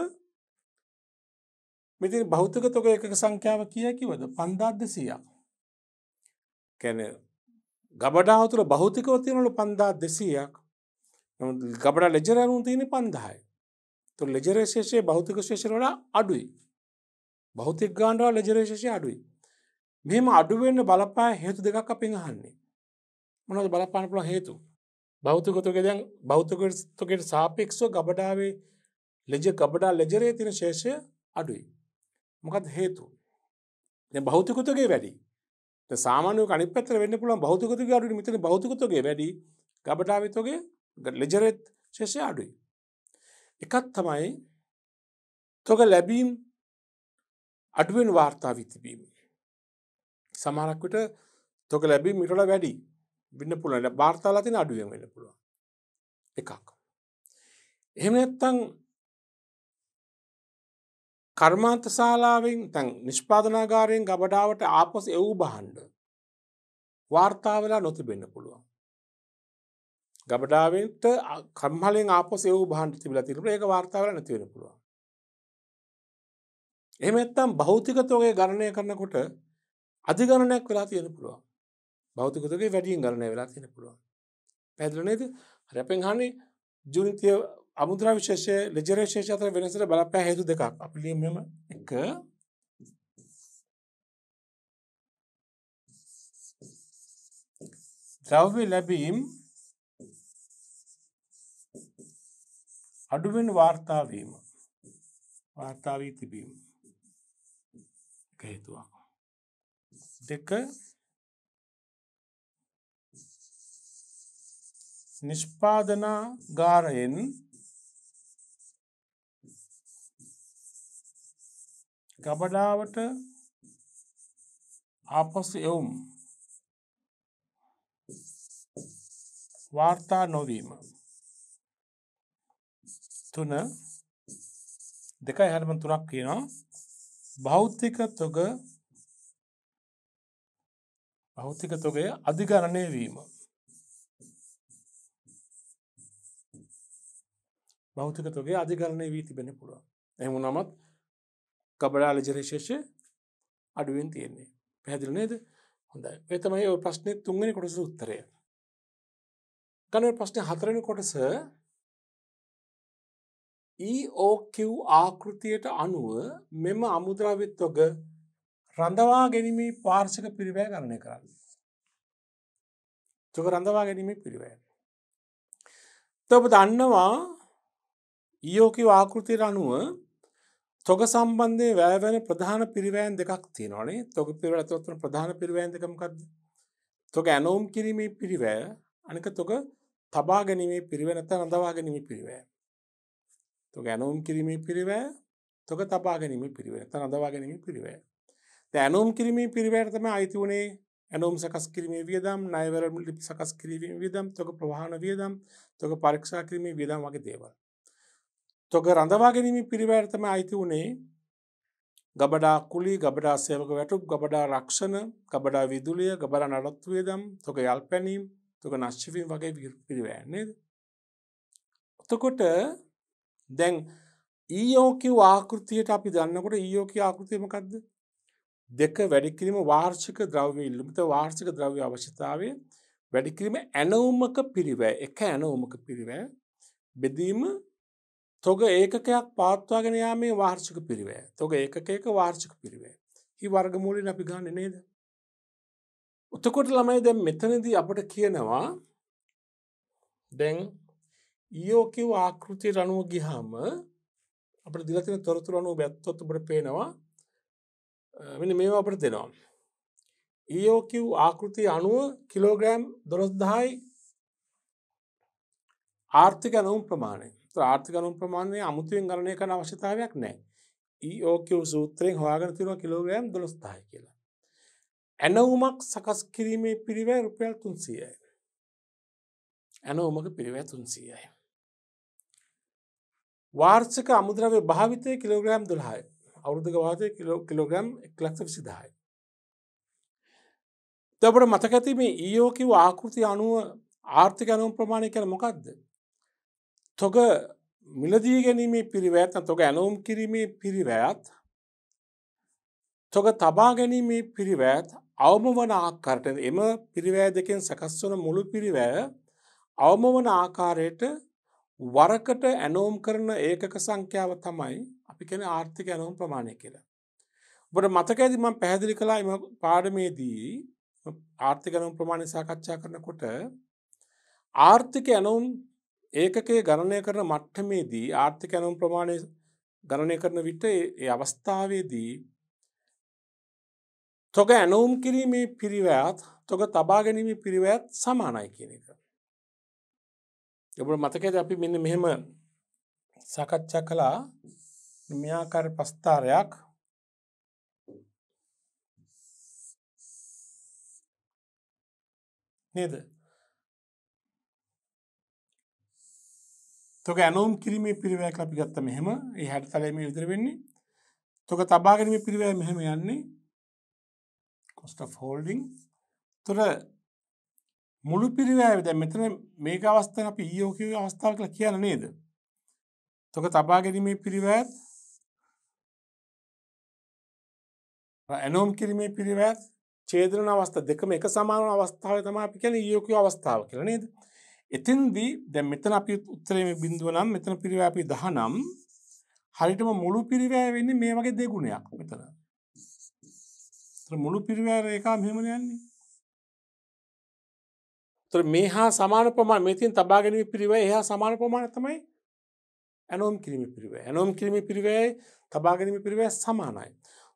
මෙති භෞතික තොග ඒකක සංඛ්‍යාව කිය කිවද පන්දාදසිය. කැන ගබඩාවතුර භෞතිකව තියනලු පන්දා දෙසීයක් ගබඩ ලෙජරයනු තියන පන්දායි. තු ලෙජරේශේෂයේ භෞතික ශේෂරල අඩුයි. භෞතික ගාණ්ඩවා ලෙජරේශය අඩුයි. මෙම අඩුවෙන්න්න බලපා හේතු දෙකක් අපින් අහන්නේ. මොනද බලපාන පුළ හේතු. බෞතිකොතුක දැන් බෞතිකතුකට සාපෙක්ෂෝ ගබඩාවේ ලෙජ ගබඩා ලෙජරේ තින ශේෂය අඩුයි. මොකත් හේතු. බෞතිකොතුගේ වැඩි සාමානය කනිපතර වෙන්න පුළන් බෞතිකතු අඩු මිතන බෞතිකතුගේ වැඩි ගබඩාවතගේ ලෙජරෙත් ශේෂය අඩුයි. එකත් තමයි තොක ලැබීම් අඩුවෙන් වාර්තා විතිබීම. සමහරක්විට තොක ලැබී මිටල වැඩි වෙන්න පුළුවන්. වාර්තාලා තියෙන අඩුවෙන් වෙන්න පුළුවන්. එකක්. එහෙම නැත්නම් කර්මාන්ත ශාලාවෙන් තැන් නිෂ්පාදනාගාරයෙන් ගබඩාවට ආපසු එව් බහන්ඩ වාර්තා වෙලා නොතිබෙන්න පුළුවන්. ගබඩාවට කම්හලෙන් ආපස එව් බහන්ඩ තිබලා තිරප ඒක වාර්තාාවල නැතිවෙන පුළුවන්. එහෙම එත්තම් භෞතිකතෝගේ ගණනය කරනකොට අධිගණනයක් වෙලා තියෙන පුළුවන්. බෞතිකතුගේ වැඩියෙන් ගලනය වෙලා තියෙන පුළුවන් පැදලනේද රැපෙන් හනි ජනිතිය අමුද්‍ර විශේෂය ලෙජරේශේෂ අතර වෙනසට බලපෑ හේතු දෙකක් අපිලියම එක ද්‍රව්‍ය ලැබීම් අඩුවෙන් වාර්තාවීම වාර්තාවී තිබීම හේතුවක් දෙක නිෂ්පාදනා ගාරයෙන් ගබඩාවට ආපසු එවුම් වාර්තා නොවීම තුන දෙකයි හැරම තුනක් කියනවා භෞතික තොග භෞතික තොගේ අධිගරණය වීම භෞතික තොගේ අධිකරණය වී තිබෙන පුළුව. එහමු නමත් කබඩා ලජරේශේෂය අඩුවෙන් තියෙන්නේ. පැහැදිල නේද හොඳ එතමයි ඔ ප්‍රශ්නය තුන්ගනි කොටස උත්තරය. ගන ප්‍රශ්නය හතරෙන කොටස ඊඕකිව් ආකෘතියට අනුව මෙම අමුද්‍රාවිත් තොග රඳවා ගැනීමේ පාර්ශක පිරිවය කරණය කරන්න. තුක රඳවා ගැනීමේ පිරිවය. තොබ දන්නවා ඊෝකිව ආකෘතියට අනුව තොග සම්බන්ධය වැෑවැන ප්‍රධාන පිරිවෑන් දෙකක් තිනොනේ තොග පිර ඇතොත්න ප්‍රධාන පිරිවෑන් දෙකමකක්ද තොග ඇනෝම් කිරීමේ පිරිවෑ අනික තොග තබා ගැනීමේ පිරිවනත නඳවා ගැනීම පිරිවෑ තොග ඇනෝම් කිරීමේ පිරිවෑ තොක තබා ගැනීම පිරිවත නඳවා ගැනීම පිරිවෑ ඇනෝම් කිරීමේ පිරිවෑර්තම අයිති වුණේ ඇනෝම් සකස් කිරීමේ වියදම් නයවර ලිපි සකස් කිරීම වියදම් තොක ප්‍රවාහන වියදම් තොක පරක්ෂා කිරීමේ වියදම් වගේ දේවල් තොග රඳවා ගැනීම පිරිවැරතම අයිති වුණේ ගබඩා කුලි ගබඩා සේවක වැටුප් ගබඩා රක්ෂණ ගබඩා විදුලිය ගබඩා නඩත්තුවේ දම් තොක යල් පැනීම් තොක නශ්චිවීම් වගේ පිරිවෑන්නේද. ඔතකොට දැන් ඊෝකිව ආකෘතියට අපි දන්නකොට ඊෝක ආකෘතියමකක්ද දෙක වැඩිකිරීම වාර්ෂික ද්‍රව්‍ය ඉල්ලුමිත වාර්ෂික ද්‍රව්‍ය අවශ්‍යතාවය වැඩිකිරීම ඇනවුමක පිරිවෑ එක ඇනවුමක පිරිවෑ බෙදීම තොග ඒකයක් පාත්වාගෙන යාමේ වාර්ෂික පිරිවෑ තොග ඒකක වාර්ෂික පිරිවේ හි වර්ගමූලින් අපි ගන්න නේද උතකොට ළමයි දැන් මෙතනදී අපට කියනවා දැන් ඊෝකිව ආකෘතියට අනුව ගිහාම අපට දිලතින තොරතුර අනුව බැත්තොත් අපට පේනවා මෙනි මේවා අපට දෙනවා. ඊෝකිව් ආකෘතිය අනුව කිලෝග්‍රෑම් දොළොස්දහයි ආර්ථික අනුම් ප්‍රමාණය ආර්ථික අනුප්‍රමාණය අමුතුවෙන් ගණනය කරන අවශ්‍යතාවයක් නැහැ. EOQ සූත්‍රයෙන් හොයාගෙන තියෙනවා කිලෝග්‍රෑම් 12000 කියලා. ඇනවුමක් සකස් කිරීමේ පිරිවැය රුපියල් 300යි. ඇනවුමක පිරිවැය 300යි. වාර්ෂික අමුද්‍රව්‍ය භාවිතය කිලෝග්‍රෑම් 12යි. අවුරුද්දක වාතය කිලෝග්‍රෑම් 1,20000යි. අපට මතක ඇති මේ EO කිව්ව ආකෘති අනුව ආර්ථික අනුව ප්‍රමාණය කියලා මොකද්ද? තොග මිලදී ගැනීමේ පිරිවැත්න තොග ඇනවුම් කිරීමේ පිරිවැත් තොග තබා ගැනීමේ පිරිවැත් අවම වන ආකාරට එම පිරිවෑ දෙකෙන් සකස් වන මුළු පිරිවැය අවම වන ආකාරයට වරකට ඇනෝම් කරන ඒකක සංඛ්‍යාව තමයි අපි කෙන ආර්ථික ඇනවුම් ප්‍රමාණය කියලා. බට මතක ඇති මං පැහැදිලි කලා එම පාඩමේදී ආර්ථික ඇනුම් ප්‍රමාණය සාකච්ඡා කරනකොට ආර්ථික ඇනවුම් ඒකකයේ ගණනය කරන මට්ටමේදී ආර්ථික ඇනුම් ප්‍රමාණය ගණනය කරන විට ඒ අවස්ථාවේදී තොග ඇනවුම් කිරීමේ පිරිවෑත් තොග තබා ගැනීම පිරිවෑත් සමානයි කියන එක. එබට මතකද අපි මෙන්න මෙහෙම සකච්ඡා කලා නිමයාකාර ප්‍රස්ථාරයක් නේද තොක ඇනෝම් කිරීම පිරිවයක් අපි ගත්ත මෙහෙම ඒ හැට තලම විතර වෙන්නේ තොක තබාගනම පිරිවෑ මෙහෙම යන්නේ කොස්ට ෆෝල්ඩිං තොර මුළු පිරිවෑවිද මෙතන මේක අවස්ථන අපි ඊෝකව අවස්ථාව කළ කියන නේද තොක තබාගැනීමේ පිරිවෑත් ඇනෝම් කිරීමේ පිරිවෑත් චේදරන අවස්ථ දෙකම එක සමාන අවස්ථාව තම අපි කියන යෝකව අවස්ථාව කළ නේද එතින්දී දැ මෙතන අපි උත්තරේ බිඳුවනම් මෙතන පිරිව අපි දහනම් හරිටම මුළු පිරිවෑ වෙන්නේ මේ වගේ දෙගුණයක් මෙතන මුළු පිරිවෑර එකා මෙහෙමන යන්නේ මේ හා සමාන පමාණ මෙතින් තබාගැනීම පිරිව එහා සමාන පමාණ තමයි ඇනෝම් කිරීම පිරිව ඇනෝම් කිරීම පිරිවයි තබාගැනීම පිරිවය සමානයි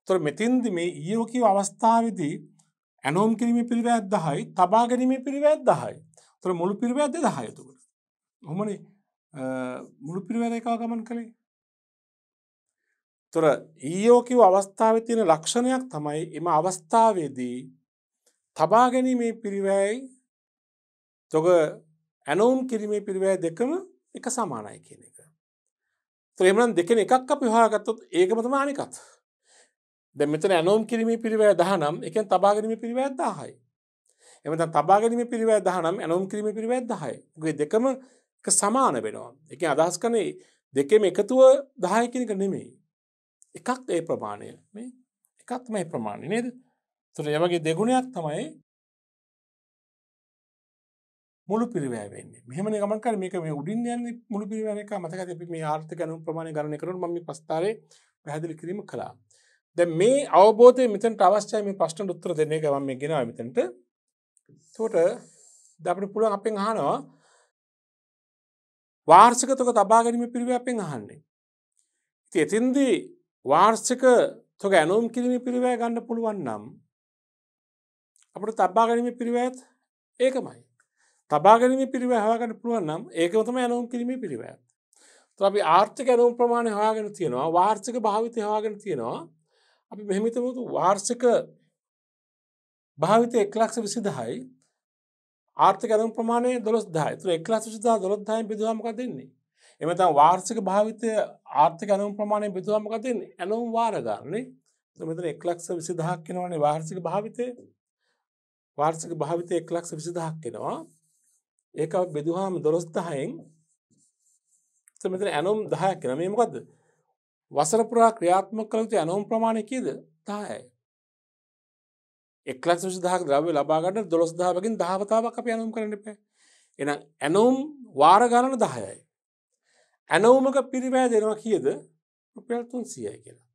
තොර මෙතින්ද මේ ඊයෝකිව අවස්ථාවදී ඇනෝම් කිරීම පිරිවැත් දහයි තබාගැනීම පිරිවැත් දහයි තොර මුළු පිරිව ඇද දහයතුකට හොමන මුළු පිරිවැර එකා ගමන් කළේ තොර ඊයෝකිව අවස්ථාව තියෙන ලක්ෂණයක් තමයි එම අවස්ථාවේදී තබා ගැනීමේ පිරිවැයි තොග ඇනෝම් කිරීමේ පිරිවෑ දෙකම එක සමානයි කියන එක. ත්‍රේමන් දෙකන එකක් අප හාගත්තොත් ඒකමතම අනිකත්. දෙ මෙතන ඇනෝම් කිරීමේ පිරිවෑ දහනම් එකෙන් තබාගරීම පිරිවෑ දාහයි. එමත තබා ගැනීම පිරිවැ දහනම් ඇනුම් කිරීම පිරිවැත් දහයි ගේ දෙකම සමාන වෙනවා එක අදහස් කනේ දෙකෙම එකතුව දහයකිනක නෙමෙයි එකක් ඒ ප්‍රමාණය මේ එකක්ම ඒ ප්‍රමාණය නේද තුර යමගේ දෙගුණයක් තමයි මුළු පිරිවෑ වෙන්නේ මෙහම ගමන් කර මේක මේ උඩින් යන්න මුළු පිරිවැක මතක ඇති මේ ආර්ථ ගනු ප්‍රමාණය ගණය කරන මම පස්ථාරය පැහැදිලි කිරීම කලා දැ මේ අවබෝධය මෙතන් අවශ්‍යය මේ ප්‍රශ්න උත්තර දෙන්නේ ගවම ගෙනවා මෙතන්ට තෝට දපට පුළුවන් අපෙන් අහනවා වාර්ෂකතක තබා ගැනීම පිරිව අපෙන් අහන්නේ. ති එතින්දී වාර්ෂක තොක ඇනුම් කිරීම පිරිවෑ ගන්න පුළුවන් නම් අපට තබා ගැනීම පිරිවඇත් ඒකමයි. තබා ගැනීම පිරිව හවාගන්න පුළුවන් නම් ඒකමතම ඇනුම් කිරීම පිරිවෑ. අපි ආර්ථික ඇනුම් ප්‍රමාණය හවාගෙන තියෙනවා වාර්ෂක භාවිතය හවාගෙන තියෙනවා අපි මෙහමිතමුතු වාර්ෂක භාවිතය එක්ලක්ෂ විසිදහයි ආර්ථික ඇරුම් ප්‍රමාණය දොළොස් දායි තුර එක්ලස් විසිදා දොළොත්දායෙන් බිදුවමක දෙන්නේ. එමතම් වාර්ෂික භාවිතය ආර්ථික ඇනුම් ප්‍රමාණය බිදුවමක දෙන්නේ ඇනුම් වාරගාරනේ මෙතන එක්ලක්ෂ විසිදහක් කෙනවනේ වාර්ෂික භාවිතය වාර්ෂික භාවිතය එක්ලක්ෂ විසිදහක් කෙනවා ඒක බෙදුහාම දොළොස්දහයෙන් මෙතන ඇනුම් දහයක් කෙන මේ මොකද වසරපුරා ක්‍රියාත්මක කළ යුතු ඇනුම් ප්‍රමාණය කීද දායයි එක්ලක් විසිදහක් ද්‍රව්‍ය ලබාගන්න දොළොස්දාවකින් දහවතාවක් අප යනුම් කරන්න පෑ එන ඇනවුම් වාරගණන දහයයි. ඇනවුමක පිරිවෑ දෙනවා කියද රුපියල් තුන් සියයි කියලා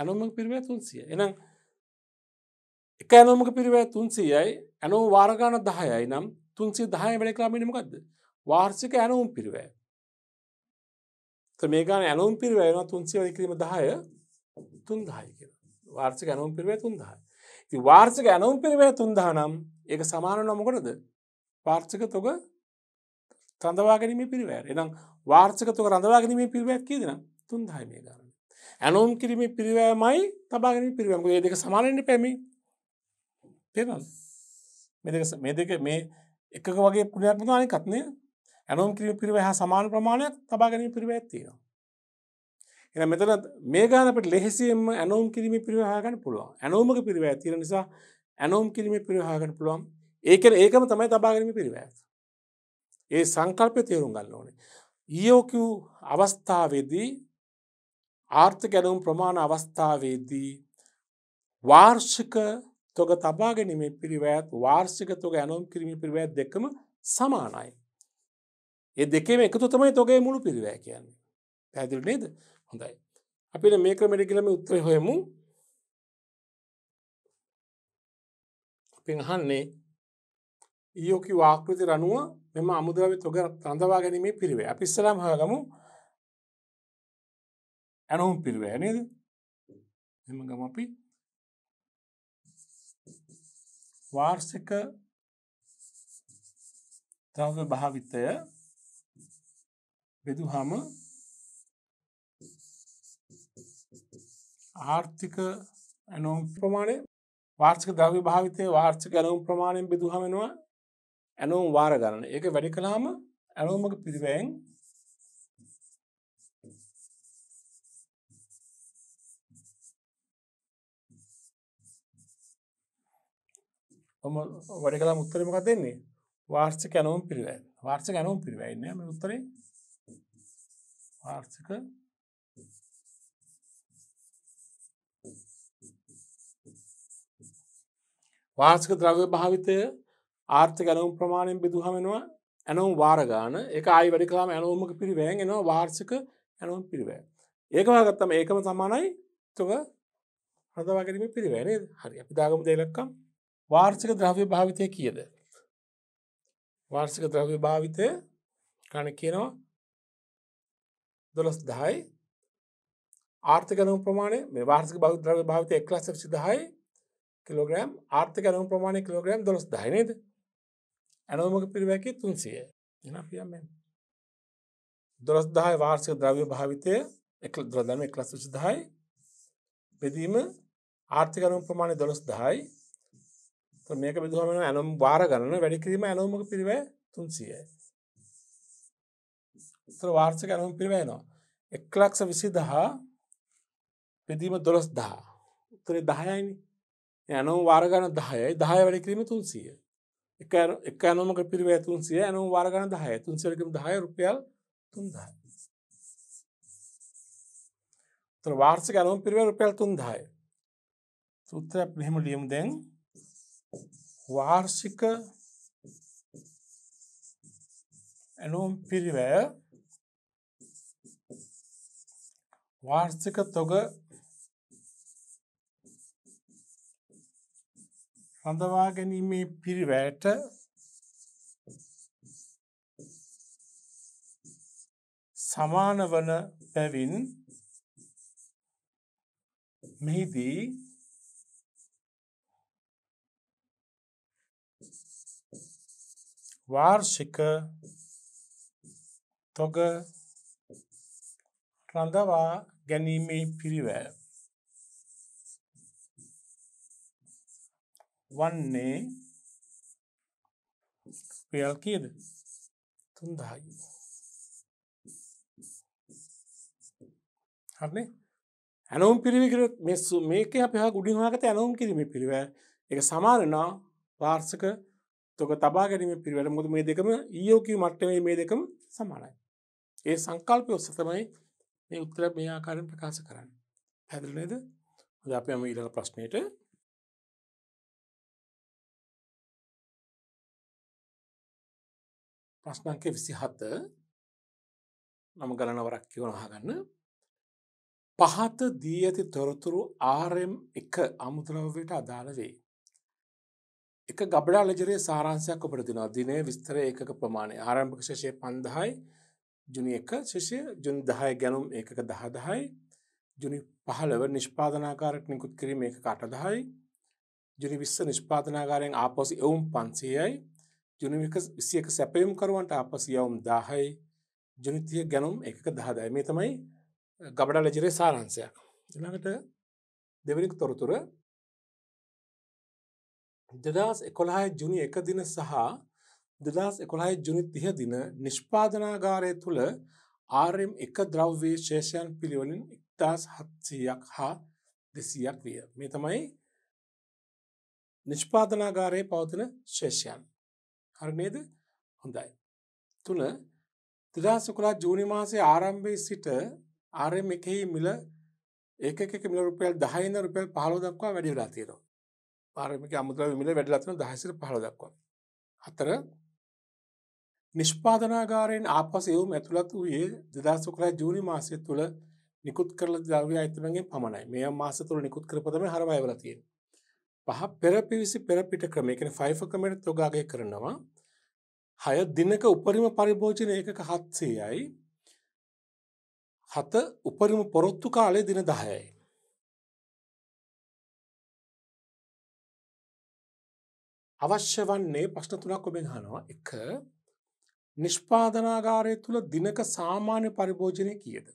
ඇනුම පිරිවෑ තුන් සිය එනම් එක ඇනෝමක පිරිවෑ තුන් සියයි ඇනෝ වාරගාන දහයයි නම් තුන්සේ දහය වැඩක්ලාමිනිමකක්ද වාර්සික ඇනවුම් පිරිවෑ මේකන ඇනුම් පිරිවෑන තුන්සේ වැඩකිරීම දහය තුන් දහයි කියලා වාර්සික ඇනුම් පිරිවෑ තුන් දහයි ති වාර්සික ඇනුම් පිරිවය තුන්දානම් ඒක සමාන නොමකොටද පාර්සික තොක තඳවාගැනීම පිරිවැර එනම් වාර්සික තොක රඳවාගැනීම පිරිවැත් කියදෙන තුන්දහමේ ගරන්න ඇනුම් කිරීම පිරිවෑමයි තබාගෙන පිරිවැම ඒ දෙක සමානෙන්ට පැමි තේන මේ දෙක මේ එක වගේ පුුණයක් පුදානය කත්නය ඇනුම් කිරීම පිරිවහ සමාන ප්‍රමාණයක් තබාගැනීම පිරිවැත්තියෙනවා එ මෙතන මේ ගාන අපට ලෙහෙසියෙන්ම ඇනෝම් කිරීම පිරිවහාගන්න පුළුවන් ඇනෝමක පිරිව ඇතිර නිසා ඇනෝම් කිරීම පිරිවහාගන්න පුළුවන් ඒක ඒකම තමයි තබාගරීම පිරිවඇත් ඒ සංකල්පය තේරුම් ගන්න ඕනේ ඊෝකූ අවස්ථාවේදී ආර්ථ ගැනුම් ප්‍රමාණ අවස්ථාවේදී වාර්ෂික තොග තබා ගැනීමේ පිරිවෑත් වාර්ෂික තොග ඇනොම් කිරීම පිරිවෑත් දෙකම සමානයි. ඒ දෙකේ එකතු තමයි තොගේ මුළු පිරිවෑ කියන්නේ. පැදිල් නේද හොඳයි. අපිට මේ ක්‍රමයට කියලා මේ උත්තරේ හොයමු. අපෙන් අහන්නේ ඊයෝ කිව් ආකෘතියට අනුව මෙම අමුද්‍රව්‍ය තොග රඳවා ගැනීමේ පිරිවේ. අපි ඉස්සලාම හොයාගමු ඇනොම් පිරිවේ නේද? එහෙම ගමු අපි වාර්ෂික ද්‍රව්‍ය භාවිතය බෙදුහම ආර්ථික ඇනෝම් ප්‍රමාණය වාර්ෂික ද්‍රව්‍ය භාවිතය වාර්ෂික ඇනෝම් ප්‍රමාණයෙන් බිදුහමෙනවා ඇනෝම් වාර ගණන ඒක වැඩි කළාම ඇනෝමක පිරිවයෙන් වැඩ කලා මුත්තරමකක් දෙන්නේ වාර්ෂික ඇනෝම් පිරිවැ වාර්ෂික ඇනෝම් පිරිවැන්නේ උත්තරේ වාර්ෂික වාර්සික ද්‍රව්‍ය භාවිතය ආර්ථික ඇනුම් ප්‍රමාණයෙන් බිදුහමෙනවා ඇනුම් වාරගාන එක අයි වැඩිකාම ඇනුවමක පිරිවෑන් එනවා වාර්සික ඇනුම් පිරිවෑ. ඒකම ගත්තම ඒකම සමානයි තුව හදවාගරීම පිරිවෑනේ හරි අපි දාගම දෙලක්කම් වාර්සික ද්‍රව්‍ය භාවිතය කියද. වාර්සික ද්‍රව්‍ය භාවිතය කණ කියනවා දොළස් දහයි ආර්ථිකනුම් ප්‍රමාණය මේ වාර්සික බෞද්ධ ද්‍රව්‍ය භාවිතය එක්ලස් සිදහයි කිලෝග්‍රෑම් ආර්ථක ඇනුම් ප්‍රමාණය කිලෝග්‍රෑම් දොස් දයිනද ඇනෝමක පිරිවැකි තුන්සිය එනපියම දොස් දහයි වාර්සික ද්‍රව්‍ය භාවිතය එක දොදම එක ලසුසි දහයි බෙදීම ආර්ථිකරුම් ප්‍රමාණය දොළොස් දහයි මේක බෙදුවමෙන ඇනම් වාර ගණන වැඩිකිරීම ඇනෝමක පිරිව තුන්සියයි තර වාර්සික ඇනුම් පිරිවේනවා එක් ලක්ෂ විසි දහා පෙදීම දොළොස් දා උතරේ දහයයිනි ඇනුම් වාර්ගන දහයයි දහය වැඩ කිරීම තුන්සිය එක එක අනුමක පිරිව තුන්සිය ඇනුම් වාර්ගන දහය තුන්සිරකම දහය රුපියල් තුන්දා වාර්සික අනුම් පිරිව රුපියල් තුන්දාය සූත්‍ර පිහෙම ලියම් දැන් වාර්ෂික ඇනුම් පිරිවය වාර්ෂික තොග රඳවා ගැනීමේ පිරිවැයට සමාන වන පැවින් මෙහිදී වාර්ෂික තොග රඳවා ගැනීමේ පිරිවැය වන්නේ ක්‍රියල් කියද තුන්දායි හරන ඇනුම් පිරිවිකර මෙස්සු මේක අප ගුඩිහාගත ඇනුම් කිරීම පිරිව එක සමාරනා වාර්සක තොක තබා ගැනීම පිරිවැට මුතු මේ දෙකම ඒෝක මට්ටමේ මේ දෙකම සමානයි ඒ සංකල්පය ඔස්සතමයි මේ උත්තර මේ ආකාරෙන් ප්‍රකාශ කරන්න හැදලනේද ද අප ම ඉරල ප්‍රශ්නයට ප්‍රශ්නංක 27 නම ගණනවරක් කියවන අහගන්න පහත දී ඇති තොරතුරු RM එක අමුද්‍රව්‍යයට අදාළ වේ. එක ගබඩා ලජරයේ සාරාංශයක් ඔබට දෙනවා. දිනේ විස්තර ඒකක ප්‍රමාණය. ආරම්භක ශේෂය 5000යි, ජුනි 1 ශේෂය ජුනි 10 ගැනුම් ඒකක 10000යි, ජුනි 15 නිෂ්පාදනාකාරයට නිකුත් කිරීම ඒකක 8000යි, ජුනි 20 නිෂ්පාදනාකාරයෙන් ආපසු එවුම් 500යි, ජුනික සියක සැපයුම් කරුවන්ට ආපසියවුම් දාහයි ජනිතිය ගැනුම් එක දහදයි මේ තමයි ගබඩා ලජරේ සාරංශයක් එළඟට දෙවනික් තොරතුර දෙදස් එකොළහය ජුනි එක දින සහ දෙදස් එකොළහය ජුනි තිහ දින නිෂ්පාදනාගාරය තුළ ආරම් එක ද්‍රව්වේ ශේෂයන් පිළිවලින් ඉක්දස් හත්සීයක් හා දෙසීයක් විය මේ තමයි නිෂ්පාදනාගාරයේ පවතින ශේෂයන් හරිනේද හොඳයි. තුන දෙදහස් කොලා ජූනි මාසේ ආරම්භයේ සිට RM එකෙහි මිල ඒකක මිල රුපියල් 10 ඉඳන් රුපියල් 15 දක්වා වැඩි වෙලා තියෙනවා. RM එකේ අමුද්‍රව්‍ය මිල වැඩිලා තියෙනවා 10 සිට 15 දක්වා. හතර නිෂ්පාදනාගාරයෙන් ආපසු එවුම් ඇතුළත් වූයේ දෙදහස් කොලා ජූනි මාසය තුළ නිකුත් කරලා ද්‍රව්‍ය ආයතනයෙන් පමණයි. මේ මාස තුළ නිකුත් කරපතම හරවය වෙලා තියෙනවා. පහ පෙරපිවිසි පෙරපිට ක්‍රම එකන ෆයිෆ කමට තොගාගේ කරනවා හය දිනක උපරිම පරිභෝජන ඒකක හත්සේයයි හත උපරිම පොරොත්තු කාලය දින දහයයි අවශ්‍ය වන්නේ ප්‍රශ්න තුනක් ඔබෙන් හනවා එක නිෂ්පාදනාගාරය තුළ දිනක සාමාන්‍ය පරිභෝජනය කියද.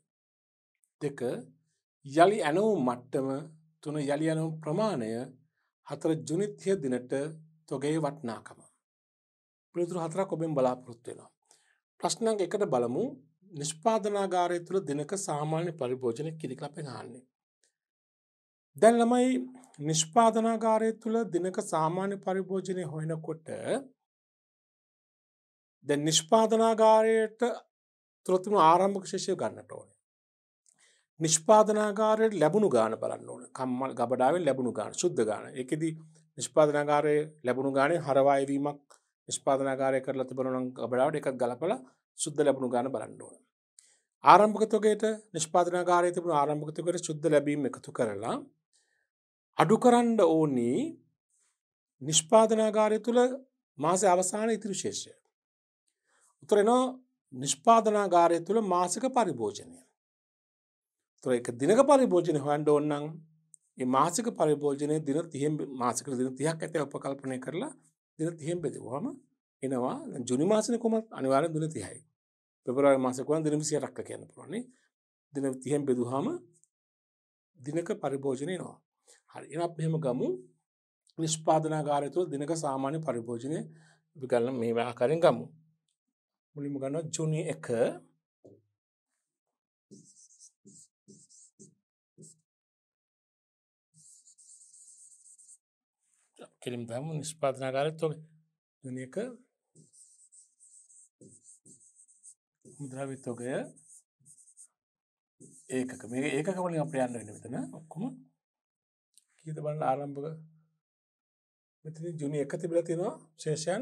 දෙක යළි ඇනවුම් මට්ටම තුන යළි ඇනවුම් ප්‍රමාණය හතර ජුනිත්‍ය දිනට තොගේ වටනාකම. පිළිතුරු හතරක් ඔබෙන් බලාපොරොත්තු වෙනවා. ප්‍රශ්නං එකට බලමු නිෂ්පාදනාගාරය තුළ දිනක සාමාන්‍ය පරිභෝජනය කිරිකලපෙන් හන්නේ. දැන් ළමයි නිෂ්පාදනාගාරය තුළ දිනක සාමාන්‍ය පරිභෝජනය හොයනකොට දැ නිෂ්පාදනාගාරයට තුළතිම ආරම්භක ශේෂය ගන්නට ඕනේ. නිෂ්පාදනාකාරයට ලැබුණු ගාන බලන්න ඕන කම්මල් ගබඩාවෙන් ලැබුණු ගාන සුද්ධ ගාන එකෙද නිෂ්පාදනාකාරය ලැබුණු ගානය හරවායවීමක් නිෂ්පාදනාකාරය කරලා තිබරන ගබඩාවට එකක් ගලපල සුද්ද ලැබුණු ගාන බලන්න ඕන ආරම්භකතකට නිෂ්පාදනාකාරය තිබුණු ආරම්භකතකට සුද්ද ලැබීම එකතු කරලා අඩු කරන්න ඕනී නිෂ්පාදනාකාරය තුළ මාස අවසාන ඉතිරි ශේෂය. උතරෙනවා නිෂ්පාදනාගාරය තුළ මාසික පරිභෝජනය. තුර එක දිනක පරිභෝජනය හොන්ඩ ඔන්නම් ඒ මාසික පරිභෝජනය දින තියම් මාසික දින තියක් ඇත උපකල්පනය කරලා දින තියම් බෙදවාම එනවා ජුනි මාසන කොමත් අනිවාර දුන තියයි පෙපරාර මාසකුවන් දිනමසිය රක්ක කියන්න පුරන්නේ දින තියම් බෙදුහාම දිනක පරිභෝජනය නවා හරි එනත් මෙහෙම ගමු නිෂ්පාදනාගාරය තුළ දිනක සාමාන්‍ය පරිභෝජනය විගල්ල මේ ආකාරෙන් ගමු මුලිම ගන්න ජුනි එක කෙලිම් දම නිස්පාදනාකාරය තො දනක මුද්‍රවිත්තෝකය ඒකක මේ ඒකක වලින් අප යන්න වෙන විතන ඔක්කොම කීත බන්න ආරම්භක මෙතන ජුනි එක තිබිලා තියෙනවා ශේෂයන්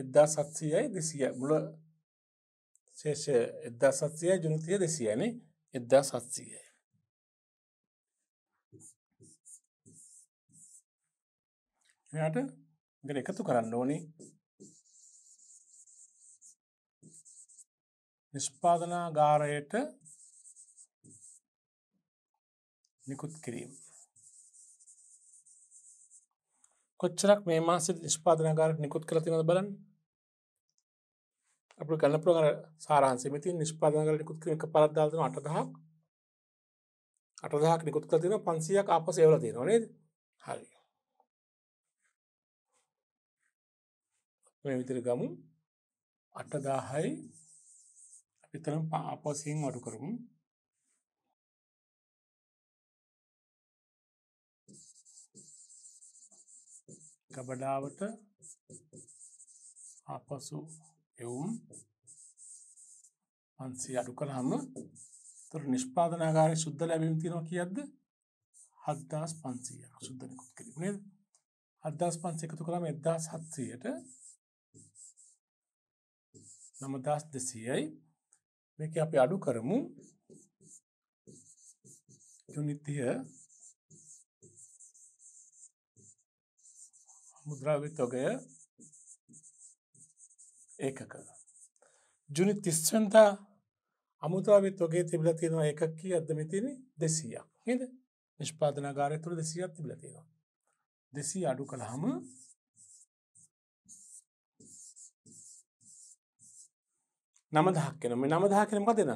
එදදා සත්සීයයි දෙසිය මුල ශේෂය එදදා සත්සය ජුනතිය දෙසියනේ එදදා සත්සීයයි මෙයාට මේකට එකතු කරන්න ඕනේ නිෂ්පාදනාගාරයට නිකුත් කිරීම කොච්චරක් මේ මාසෙ නිෂ්පාදනාගාරයට නිකුත් කරලා තියෙනවද බලන්න අපිට ගන්න පුළුවන් සාරාංශය මෙතින් නිෂ්පාදනාගාරයට නිකුත් කිරීම එකපාරක් දාලා තියෙනවා 8000ක් 8000ක් නිකුත් කරලා තියෙනවා 500ක් ආපස්සෙ එවලා තියෙනවා නේද හරි ඔය විදිර ගමු අටදාහයි අපිතරම් පාපසියෙන් අඩු කරමු ගබඩාවට ආපසු එවුම් පන්සි අඩු කරහම තුර නිෂ්පාදනාකාරය සුද්ද ලැබිමතිනවා කියද්ද හද්දාස් පන්සීයක් සුද්දනකුත් කිරීමේ අදදාස් පන්සි එකතු කරම එදදාස් හත්සයට නමදස් දෙසියයි මේක අපි අඩු කරමු යුනිතිය මුද්‍රාවිතොගය ඒකක ජුනි තිස්වන්තා අමුද්‍රාවිත් වගේ තිබල තියෙනවා එකක් අදමිතිනි දෙසීයක් හද නිෂ්පාදනගාරය තුළ දෙසියක් තිබල තියෙනවා දෙසී අඩු කළහම නමදහක් වෙන මේ නමදහකෙන මතින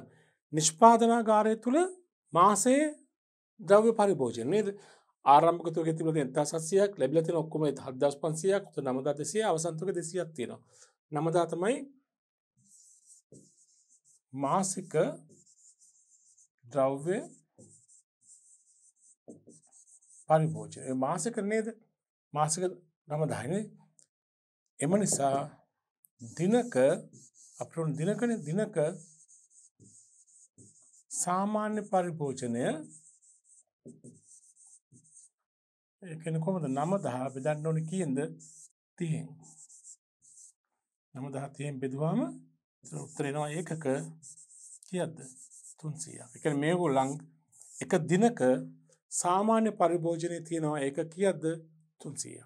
නිෂ්පාදනාගාරය තුළ මාසේ ද්‍රව්‍ය පරිභෝජනයේද ආරම්භකතු ගෙතිල දන්තසයක් ලැබිලති ඔක්කොම හදස් පන්සියක් තු නමදා දෙසිය අවසන්තක දෙසියක් තියෙනවා නමදාතමයි මාසික ද්‍රව්‍ය පරිභෝජන මාසක නේද මාසික නමදායින එම නිසා දිනක අපට දිනකන දිනක සාමාන්‍ය පරිභෝජනය එකන කොමද නම දහ බෙදන්න ඕන කියද තියෙන් නම දහ තියෙන් බෙදවාම උත්තරෙනවා ඒකක කියද්ද තුන්සිය එක මේගු ලං එක දිනක සාමාන්‍ය පරිභෝජනය තියෙනවා ඒක කියද්ද තුන්සිය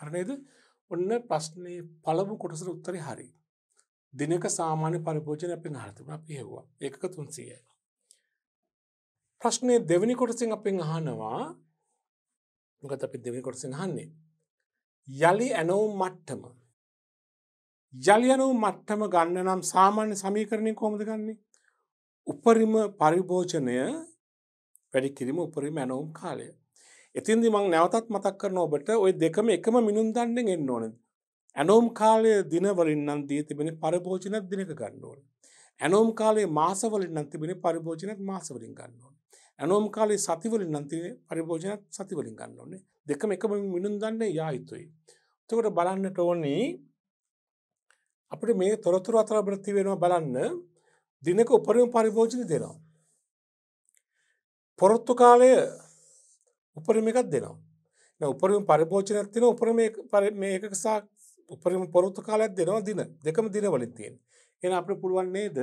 හරනේද ඔන්න ප්‍රශ්නය පළමු කොටසර උත්තරි හරි දිනක සාමාන්‍ය පරිභෝජන අපෙන් හරතිබන පියවා එකක තුන්සිය. ප්‍රශ්නය දෙවැනි කොටසින් අපෙන් අහනවා ගත අපි දෙවනි කොටසින් හන්නේ. යළි ඇනවුම් මට්ටම. යළි ඇනවුම් මට්ටම ගන්න නම් සාමාන්‍ය සමීකරණය කොමද ගන්නේ. උපරිම පරිභෝජනය වැඩි කිරීම උපරිම ඇනවුම් කාලය. එතින්දි මං නැවතත් මතක් කරන ඔබට ඔය දෙකම එකම මිනුම් දන්නෙන් එන්න ඕනද ඇනෝම් කාලය දිනවලින් නම් දී තිබෙන පරිභෝජනත් දිනක ගන්නඕන. ඇනෝම් කාලේ මාසවලින් නම් තිබෙන පරිභෝජනත් මාසවලින් ගන්නඕන. ඇනෝම් කාලේ සතිවලින් නම් තිබෙන පරිභෝජනත් සතිවලින් ගන්න ඕනේ. දෙකම එකම විනුන්දන්නේ යා යුතුයි. එතකොට බලන්නට ඕනේ අපිට මේ තොරතුරු අතර ප්‍රති වෙනවා බලන්න දිනක උපරිම පරිභෝජන දෙනවා. පොරොත්තු කාලය උපරිම එකක් දෙනවා. උපරම පරිභෝජනයක් තින උපරම මේක උපරිම පොරොත්තු කාලයක් දෙනවා දින දෙකම දින වලින් තියෙන. එහෙනම් අපිට පුළුවන් නේද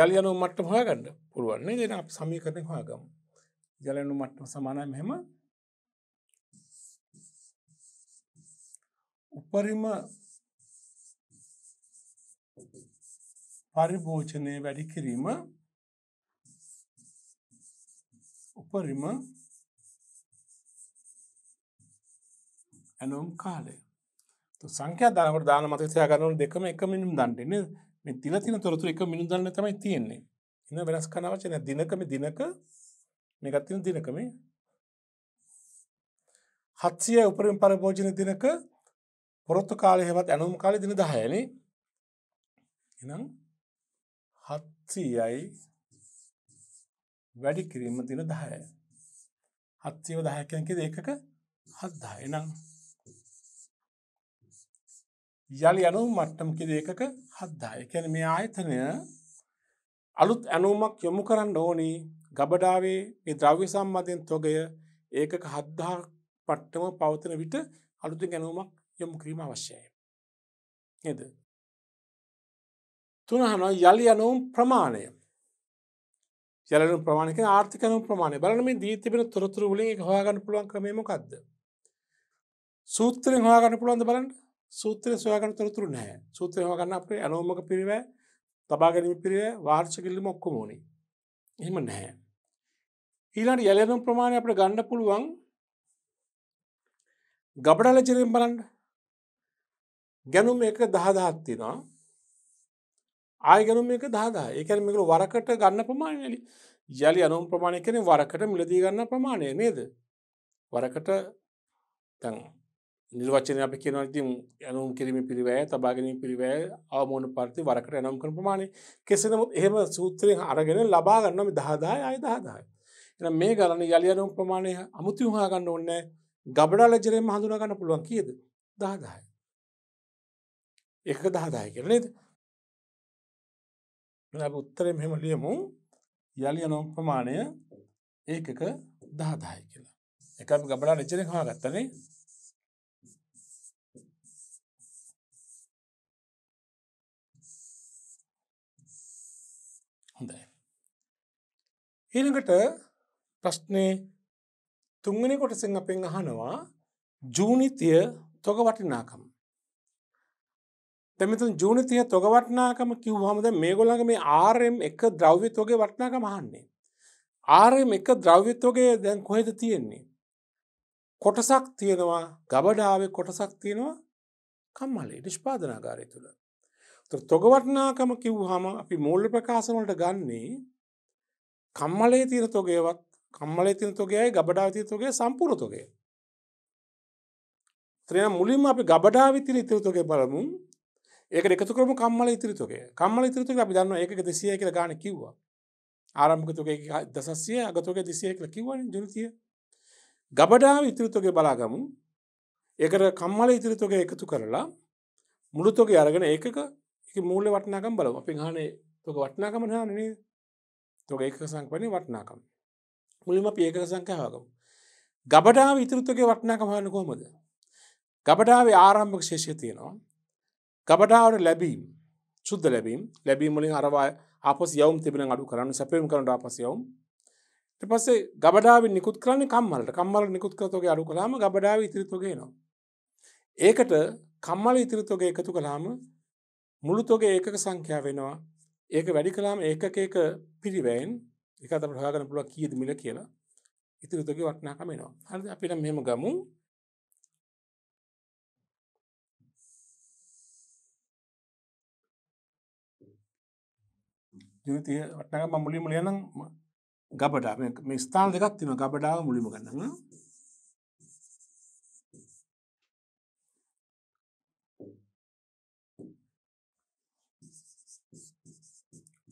යලි යනු මට්ටම හොයාගන්න පුළුවන් නේද? එහෙනම් අපි සමීකරණය හොයාගමු. යලි යනු මට්ටම සමානයි මෙහෙම උපරිම පරිභෝජනය වැඩි කිරීම උපරිම ඇනුම් කාලය සංඛ්‍යා දානකට දාන මතකයා ගන්නවන දෙකම එක මිනිම් දන්නන්නේ මේ තිල තින තොරතුර එක මිනිම් දන්න තමයි තියෙන්නේ එන වෙනස් කරන වචන දිනකම දිනක මේකත් තියෙන දිනකම හත්සිය උපරිම පරිභෝජන දිනක පොරොත්තු කාලේ හෙවත් ඇනුම් කාලේ දින 10 නේ එහෙනම් 700යි වැඩි කිරීම දින 10 700 10 කියන්නේ ඒකක 70 එහෙනම් යළි ඇනුම් මට්ටම්කිද එකක හද්දාය. කැන මේ ආයතනය අලුත් ඇනුමක් යොමු කරන්න ඕනි ගබඩාවේ ඒ ද්‍රව්‍ය සම්බධයෙන් තොගය ඒකක හද්දා පට්ටම පවතන විට අලුති ගැනුමක් යොමු කිරීම අවශ්‍යය. එද. තුනහන යළි ඇනුම් ප්‍රමාණය යලනු ප්‍රමාණක ආර්ථිකනු ප්‍රමාණය බලනම දීතිබෙන තොරතුර වලින් හවාගන්න පුළුවන් ක්‍රමේමකක්ද. සූත්‍රෙන් හවාගන්න පුළුවන්ද බලන්න සූත්‍රය සොයාගන්න තොරතුරු නෑ සූත්‍රය හොගන්න අපේ ඇනෝමක පිරිවෑ තබාගැනීම පිරිවෑ වාර්ෂ කිල්ලිම ඔක්කොම ඕනි එහෙම නැහැ ඊළඟ යැලෙනුම් ප්‍රමාණය අපට ගන්න පුළුවන් ගබඩාල චරයෙන් බලන්න ගැනුම් එක දහදහත් තිනා ආය ගැනුම් එක දහදා ඒකැන මේකර වරකට ගන්න ප්‍රමාණයලි යළි අනුම් ප්‍රමාණය කෙන වරකට මිලදී ගන්න ප්‍රමාණය නේද වරකට තැන් නිර්වචනය අපි කියන ඉතින් යනුම් කිරීම පිරිවෑ තබාගැනීම පිරිවෑ අවමෝන පරිති වරකට යනම් කරන ප්‍රමාණය කෙසේ නමුත් එහෙම සූත්‍රයෙන් අරගෙන ලබා ගන්නම දහදාය අය දහදාය එනම් මේ ගලන යලි යනුම් ප්‍රමාණය අමුතු හා ගන්න ඕනේ ගබඩා ලජරෙම හඳුනා ගන්න පුළුවන් කීයද 10000යි එක 10000යි කියලා නේද අපි උත්තරේ මෙහෙම ලියමු යලි යනුම් ප්‍රමාණය ඒකක 10000යි කියලා එකත් ගබඩා ලජරෙන් හොයාගත්තනේ ඊළඟට ප්‍රශ්නේ තුන්වෙනි කොටසින් අපෙන් අහනවා ජූනිතය තොග වටිනාකම. දැන් ජූනිතය තොග වටිනාකම කිව්වම දැන් මේගොල්ලන්ගේ මේ RM එක ද්‍රව්‍ය තොගේ වටිනාකම අහන්නේ. RM එක ද්‍රව්‍ය තොගේ දැන් කොහෙද තියෙන්නේ? කොටසක් තියෙනවා ගබඩාවේ කොටසක් තියෙනවා කම්මලේ නිෂ්පාදනාගාරය තුළ. තොග වටිනාකම කිව්වහම අපි මූල්‍ය ප්‍රකාශන වලට ගන්නේ කම්මලේ තියෙන තොගේවත් කම්මලේ තින තොගේයි ගබඩාවිති තොගේ සම්පූර්තොගේ ත්‍රය මුලින්ම අපි ගබඩාවිතින ඉතිරතුගේ බලමු ඒක එකතු කරම කම්මල ඉතිරිතුගේ කම්මල ඉතිරතුක අපි දන්න ඒක දෙසිය කියල ගාන කිව්වා ආරම්භකතුගේ දසය අගතුගේ දෙසිය කියල කිවන ජනතිය ගබඩාව ඉතිරිතුගේ බලාගමු ඒකට කම්මල ඉතිරිතුගේ එකතු කරලා මුළුතොගේ අරගෙන ඒක මූල වටනාකම් බලව පිහානේ තොක වටනාකම හානේ තොක ඒක සංකපනය වටනාකම් මුලිම පියක සංකහකම් ගබඩාව ඉතුරුත්තගේ වටනාකමහන කොමද ගබඩාවේ ආරම්භක ශේෂය තියෙනවා ගබඩාවට ලැබීම් සුද්ද ලැබීම් ලැබී මුලින් අරවා අපස් යවම් තිබෙන අඩු කරන්න සැපම් කරට අපස් යවම් පසේ ගබඩාව නිකුත් කරන්නේ කම්මලට කම්මල නිකුත් කරතගේ අඩු කලාම ගබඩාව ඉතිරිතුගේනවා ඒකට කම්මල ඉතිරිතොගේ එකතු කලාම මුළුතොගේ ඒකක සංඛ්‍යා වෙනවා ඒක වැඩි කලාම ඒකක එක පිරිවයින් එක අප හාගන පුළුව කියද මිල කියලා ඉති රුතුගේ වටනාකමෙනවා හරි අපිට මෙම ගමු ජීවිතය වටනකම මුලිම ලියනම් ගබඩා මේ ස්ථාන දෙකක් තියෙනවා ගබඩාව මුලිම ගන්නවා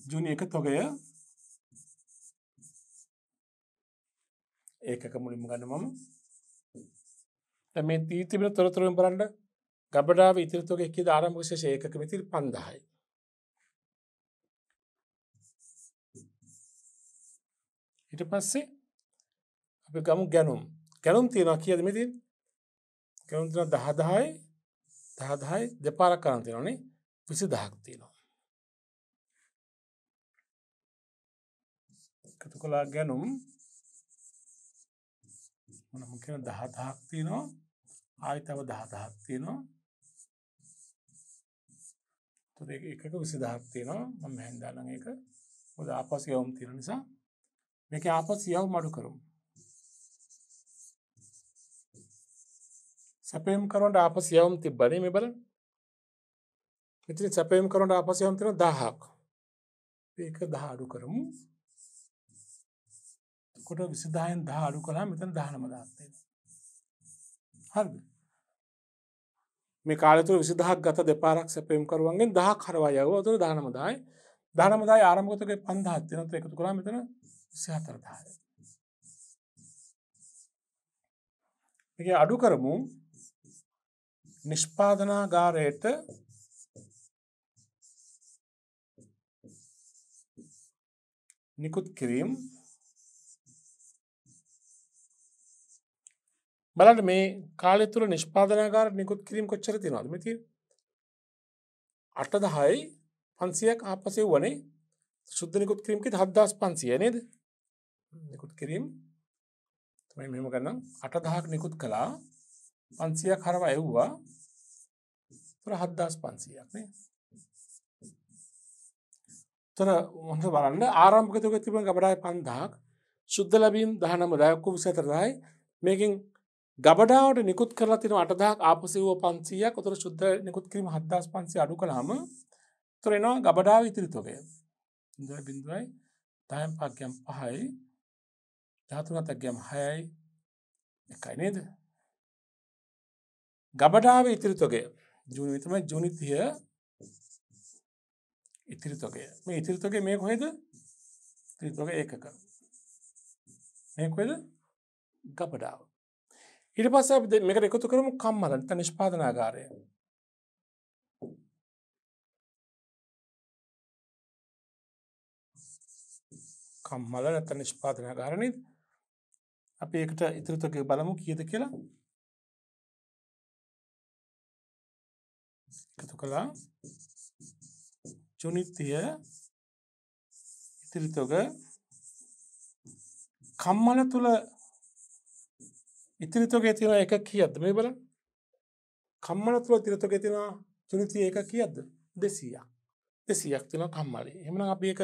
ජුනි එක තොගය ඒකක මුලින්ම ගන්න මම මේ තීතිබෙන තොරතුරුවෙන් බලන්න ගබඩාව ඉතිරිතුක එක ආරම්භ විශේෂ ඒකක විතිරි පන්දහයි. ඉට පස්සේ අපි ගමු ගැනුම් ගැනුම් තියෙනවා කියද මෙති ගැනුම් තින දහදහයි දහදහයි දෙපාරක් කරන්තිනනේ විසි දහක් තියෙනවා. එකතු කලා ගැනුම් මොනමක දහදහක්තිනවා ආයතව දහදහක්තිනවා තුරේ එකක විසි දහක්තිනවා මම හැන්දාලන එක ොද ආපස් යවුම් තිර නිසා මේක ආපස් යව් මඩු කරුම් සැපයම් කරට ආපස් යවුම් තිබ්බනේ මේ බල ඉතින් සැපයම් කරට ආපස් යවම් තින දහක් ඒක දහ අඩු කරමු කොට විසිදායෙන් දහ අඩු කලා මෙතන දහනම දත්තේ හරද මේ කාලතුර විසිදහක් ගත දෙපාරක් සැපයම් කරුවන්ගේ දහ කරවා යව තුර දානමදායි දානමදායි ආරම්ගතක පන්දහත්්‍යනත එකතු කලා මෙතන සහතරදාය එක අඩු කරමු නිෂ්පාදනාගාරයට නිකුත් කිරීම් බලට මේ කාලෙ තුළ නිෂ්පාදනකාර නිකුත් කිරීම කොච්චර තිනවාද මෙති අටදහයි පන්සියක් ආපසය වනේ සුද්ද නිකුත් කිරීමකි හද්දස් පන්සිය නේද නිකුත් කිරීම් තමයි මෙම කරනම් අටදහක් නිකුත් කළා පන්සියක් හරව ඇව්වා තුර හද්දස් පන්සියක් නේ තොර හොඳ බලන්න ආරම්භකතුක තිබන ගබඩායි පන්දහක් සුද්ද ලබීම් දහනම දයක්කු විසතරදායි මේකින් ගබඩාවට නිකුත් කරලා තින අටදා ආපසව පන්සීයක් කොතර ශුද්ධ නිකුත් කිරීම හදදාස් පන්සේ අඩු කළාම තොරෙනවා ගබඩාව ඉතිරිතොකය බිඳුවයි තයම් පක්ගම් පහයි ධාතුනතක්ගම් හයයි එකයි නේද ගබඩාව ඉතිරිතොගේ ජුනිතම ජුනිතිය ඉතිරිතොකය මේ ඉතිරිතොගේ මේ කොහෙද ත්‍රිතොක ඒකක මේකොද ගබඩාව ඉට පස්ස මේකට එකතු කරමු කම්මලන්ත නිෂ්පාදනාගාරය කම්මල නැත නිෂ්පාදනාගාරණය අපි එකට ඉතිරිතක බලමු කියද කියලා එකතු කළා චුනිත්තිය ඉතිරිතොග කම්මල තුළ ඉතිරිතෝගේ තියෙන එක කියද්ද මේ බලන්න කම්මනතුල තිරතෝගේ තියෙන චුනිති එක කියද්ද 200ක් 200ක් තියෙන කම්මලේ එහෙනම් අපි ඒක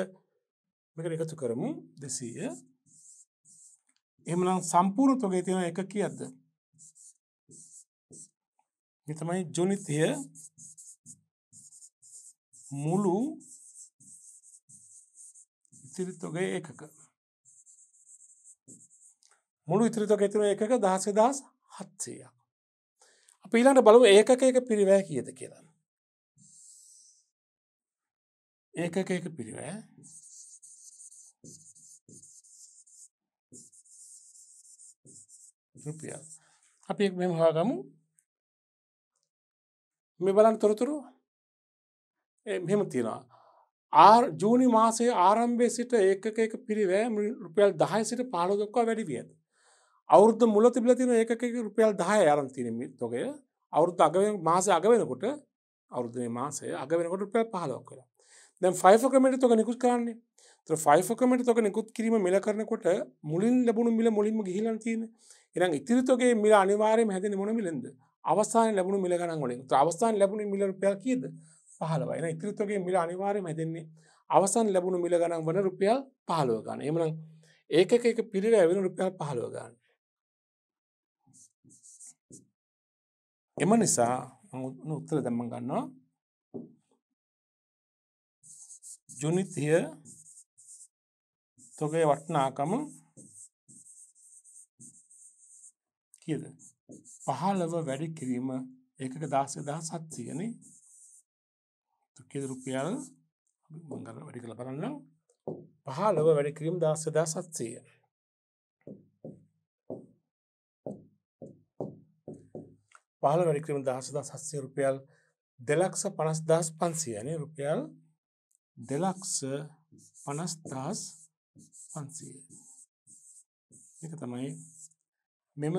මේකට එකතු කරමු 200 එහෙනම් සම්පූර්ණ තෝගේ තියෙන එක කියද්ද මේ තමයි ජොනිතය මුළු ඉතිරිතෝගේ එකක මුළු ඉතිරිතක ඇතුර එකක දහස දහස් හත්සේය. අප ඊළඟට බලව ඒකක එක පිරිවෑ කියද කියලා. ඒකක එක පිරිවෑ රුපිය අපි මෙම හාගමු මේ බලන් තොරතුරු මෙම තියෙනවා ආර් ජූනි මාසේ ආරම්භය සිට ඒකක එක පිරිවෑ රුපියල් දහයි සිට පාලොදක්වා වැඩි වියද. අවුද්ධ මුල තිබල තින ඒක රුපියල් දහය අරන් තිනම තොකය අවුරුදු අගවෙන මාස අගවෙනකොට අවුද්ධ මාසය අගවෙනකොට රුපියල් පහලක් කර දැන් ෆයිෆ කමට තොක නිකුත් කරන්නේ ත ෆයිෆ කමට තොක නිකුත් කිරීම මිල කරනකොට මුලින් ලැබුණු මිල මුලින්ම ගිහිලන් තියෙන එනම් ඉතිරිතොගේ මිල අනිවාරයෙන් හැදෙන මොන මිලෙන්ද අවස්ථාන ලැබුණු මිල ගණන් වලින් අවස්ථාන ලැබුණු මිල රුපියල් කීයද පහලවයි එනම් ඉතිරිතොගේ මිල අනිවාර්යයෙන් හැදෙන්නේ අවසන් ලැබුණු මිල ගණන් වන රුපියල් පහලව ගන්න එමනම් ඒක එක පිරිව ඇවෙන රුපියල් පහලව ගන්න එම නිසා උත්තර දැම්ම ගන්නවා ජුනිතිය තොගේ වටනාකම කියද පහළව වැඩි කිරීම ඒක දස දහ සත්තියන තුකෙද රුපියල් මංගල වැඩි කළ බලන්න පහළව වැඩි කිරීම දස්ස දා සත්සය පහළ වැඩික්‍රම දහසදා සස්සේ රුපියල් දෙලක්ෂ පනස්දස් පන්සියනේ රුපියල් දෙලක්ෂ පනස්දස් පන්සිය එක තමයි මෙම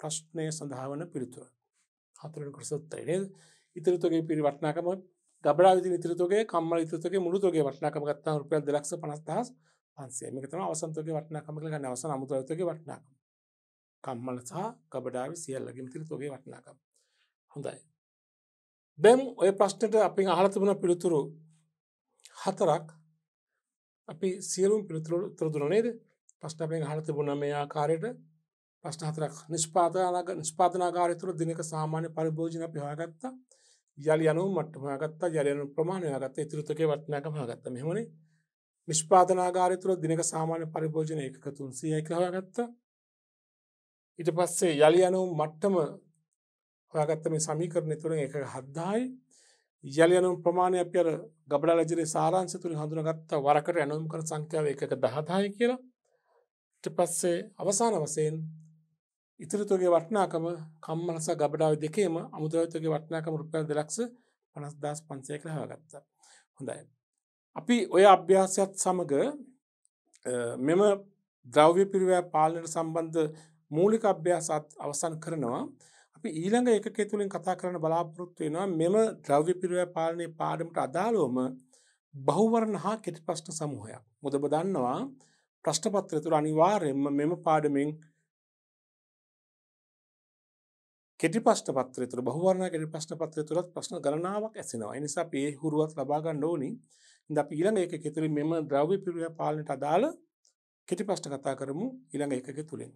ප්‍රශ්නය සඳහාවන පිළිතුර හතුරට කරසත්තයිනේ ඉතරතුගේ පිරිවටනාකම ගබඩා විදි ඉතරතුගේ කම්ම ඉතරතුගේ මුළුතුගේ වටනාකම ගත්තා රුපියල් දෙලක්ෂ පනස්දහස් පන්සේ මේකතම අවසන්තගේ වටනාකමල ගන්න අවසන අමුතුරතුගේ වටනාකම කම්මල සහ කබඩාව සියල්ලගින් තිරි තොගේ වටිනාකම් හොඳයි දැම් ඔය ප්‍රශ්නට අපි අහලතිබුණ පිළිතුරු හතරක් අපි සියලුම් පිළිතුරු තුරදුන නේද ප්‍රශ්න අපෙන් හලතිබුණ මේ ආකාරයට ප්‍රශ්න හතරක් නිෂ්පාතනක නිෂ්පාතනාකාරය තුළ දිනක සාමාන්‍ය පරිභෝජන අපි හොයාගත්තා යළි යනු මට්ටම හගත්තා යළයනු ප්‍රමාණයගත්ත ඉතිරිතකේ වටනකම හගත්ත මෙහමනේ නිෂ්පාතනාකාරය තුළ දිනක සාමාන්‍ය පරිභෝජන එකතුන් සියයක හොයාගත්තා ඊට පස්සේ යළි යනු මට්ටම හොයාගත්ත මේ සමීකරණය තුළින් එක හද්දායි යළි යනු ප්‍රමාණය අප අර ගබඩා ලජරේ සාරංශ තුළින් හඳුනගත්ත වරකට ඇනුම් කර සංඛ්‍යාව එකක දහදායි කියලා ඊට පස්සේ අවසාන වශයෙන් ඉතිරිතුගේ වටනාකම කම්මලස ගබඩාව දෙකේම අමුදවතගේ වටනාකම රුපියල් දෙලක්ෂ පනස්දාස් පන්සයක හොයාගත්තා හොඳයි අපි ඔය අභ්‍යාසයත් සමග මෙම ද්‍රව්‍ය පිරිවෑ පාලනයට සම්බන්ධ මූලික අභ්‍යාසත් අවසන් කරනවා අපි ඊළඟ එකකේ තුළින් කතා කරන බලාපොරොත්තු වෙනවා මෙම ද්‍රව්‍ය පිරිවැය පාලනය පාඩමට අදාළවම බහුවරණ හා කෙටි ප්‍රශ්න සමූහයක් මොද බදන්නවා ප්‍රශ්න පත්‍රය තුළ අනිවාර්යෙන්ම මෙම පාඩමෙන් කෙටි ප්‍රශ්න පත්‍රය තුළ බහුවරණ කෙටි ප්‍රශ්න පත්‍රය තුළත් ප්‍රශ්න ගණනාවක් ඇසෙනවා. ඒ නිසා අපි ඒ හුරුවත් ලබා ගන්න ඕනි. ඉතින් අපි ඊළඟ එකකේ තුලින් මෙම ද්‍රව්‍ය පිළිවෙල පාලනයට අදාළ කෙටි ප්‍රශ්න කතා කරමු ඊළඟ එකකේ තුලින්.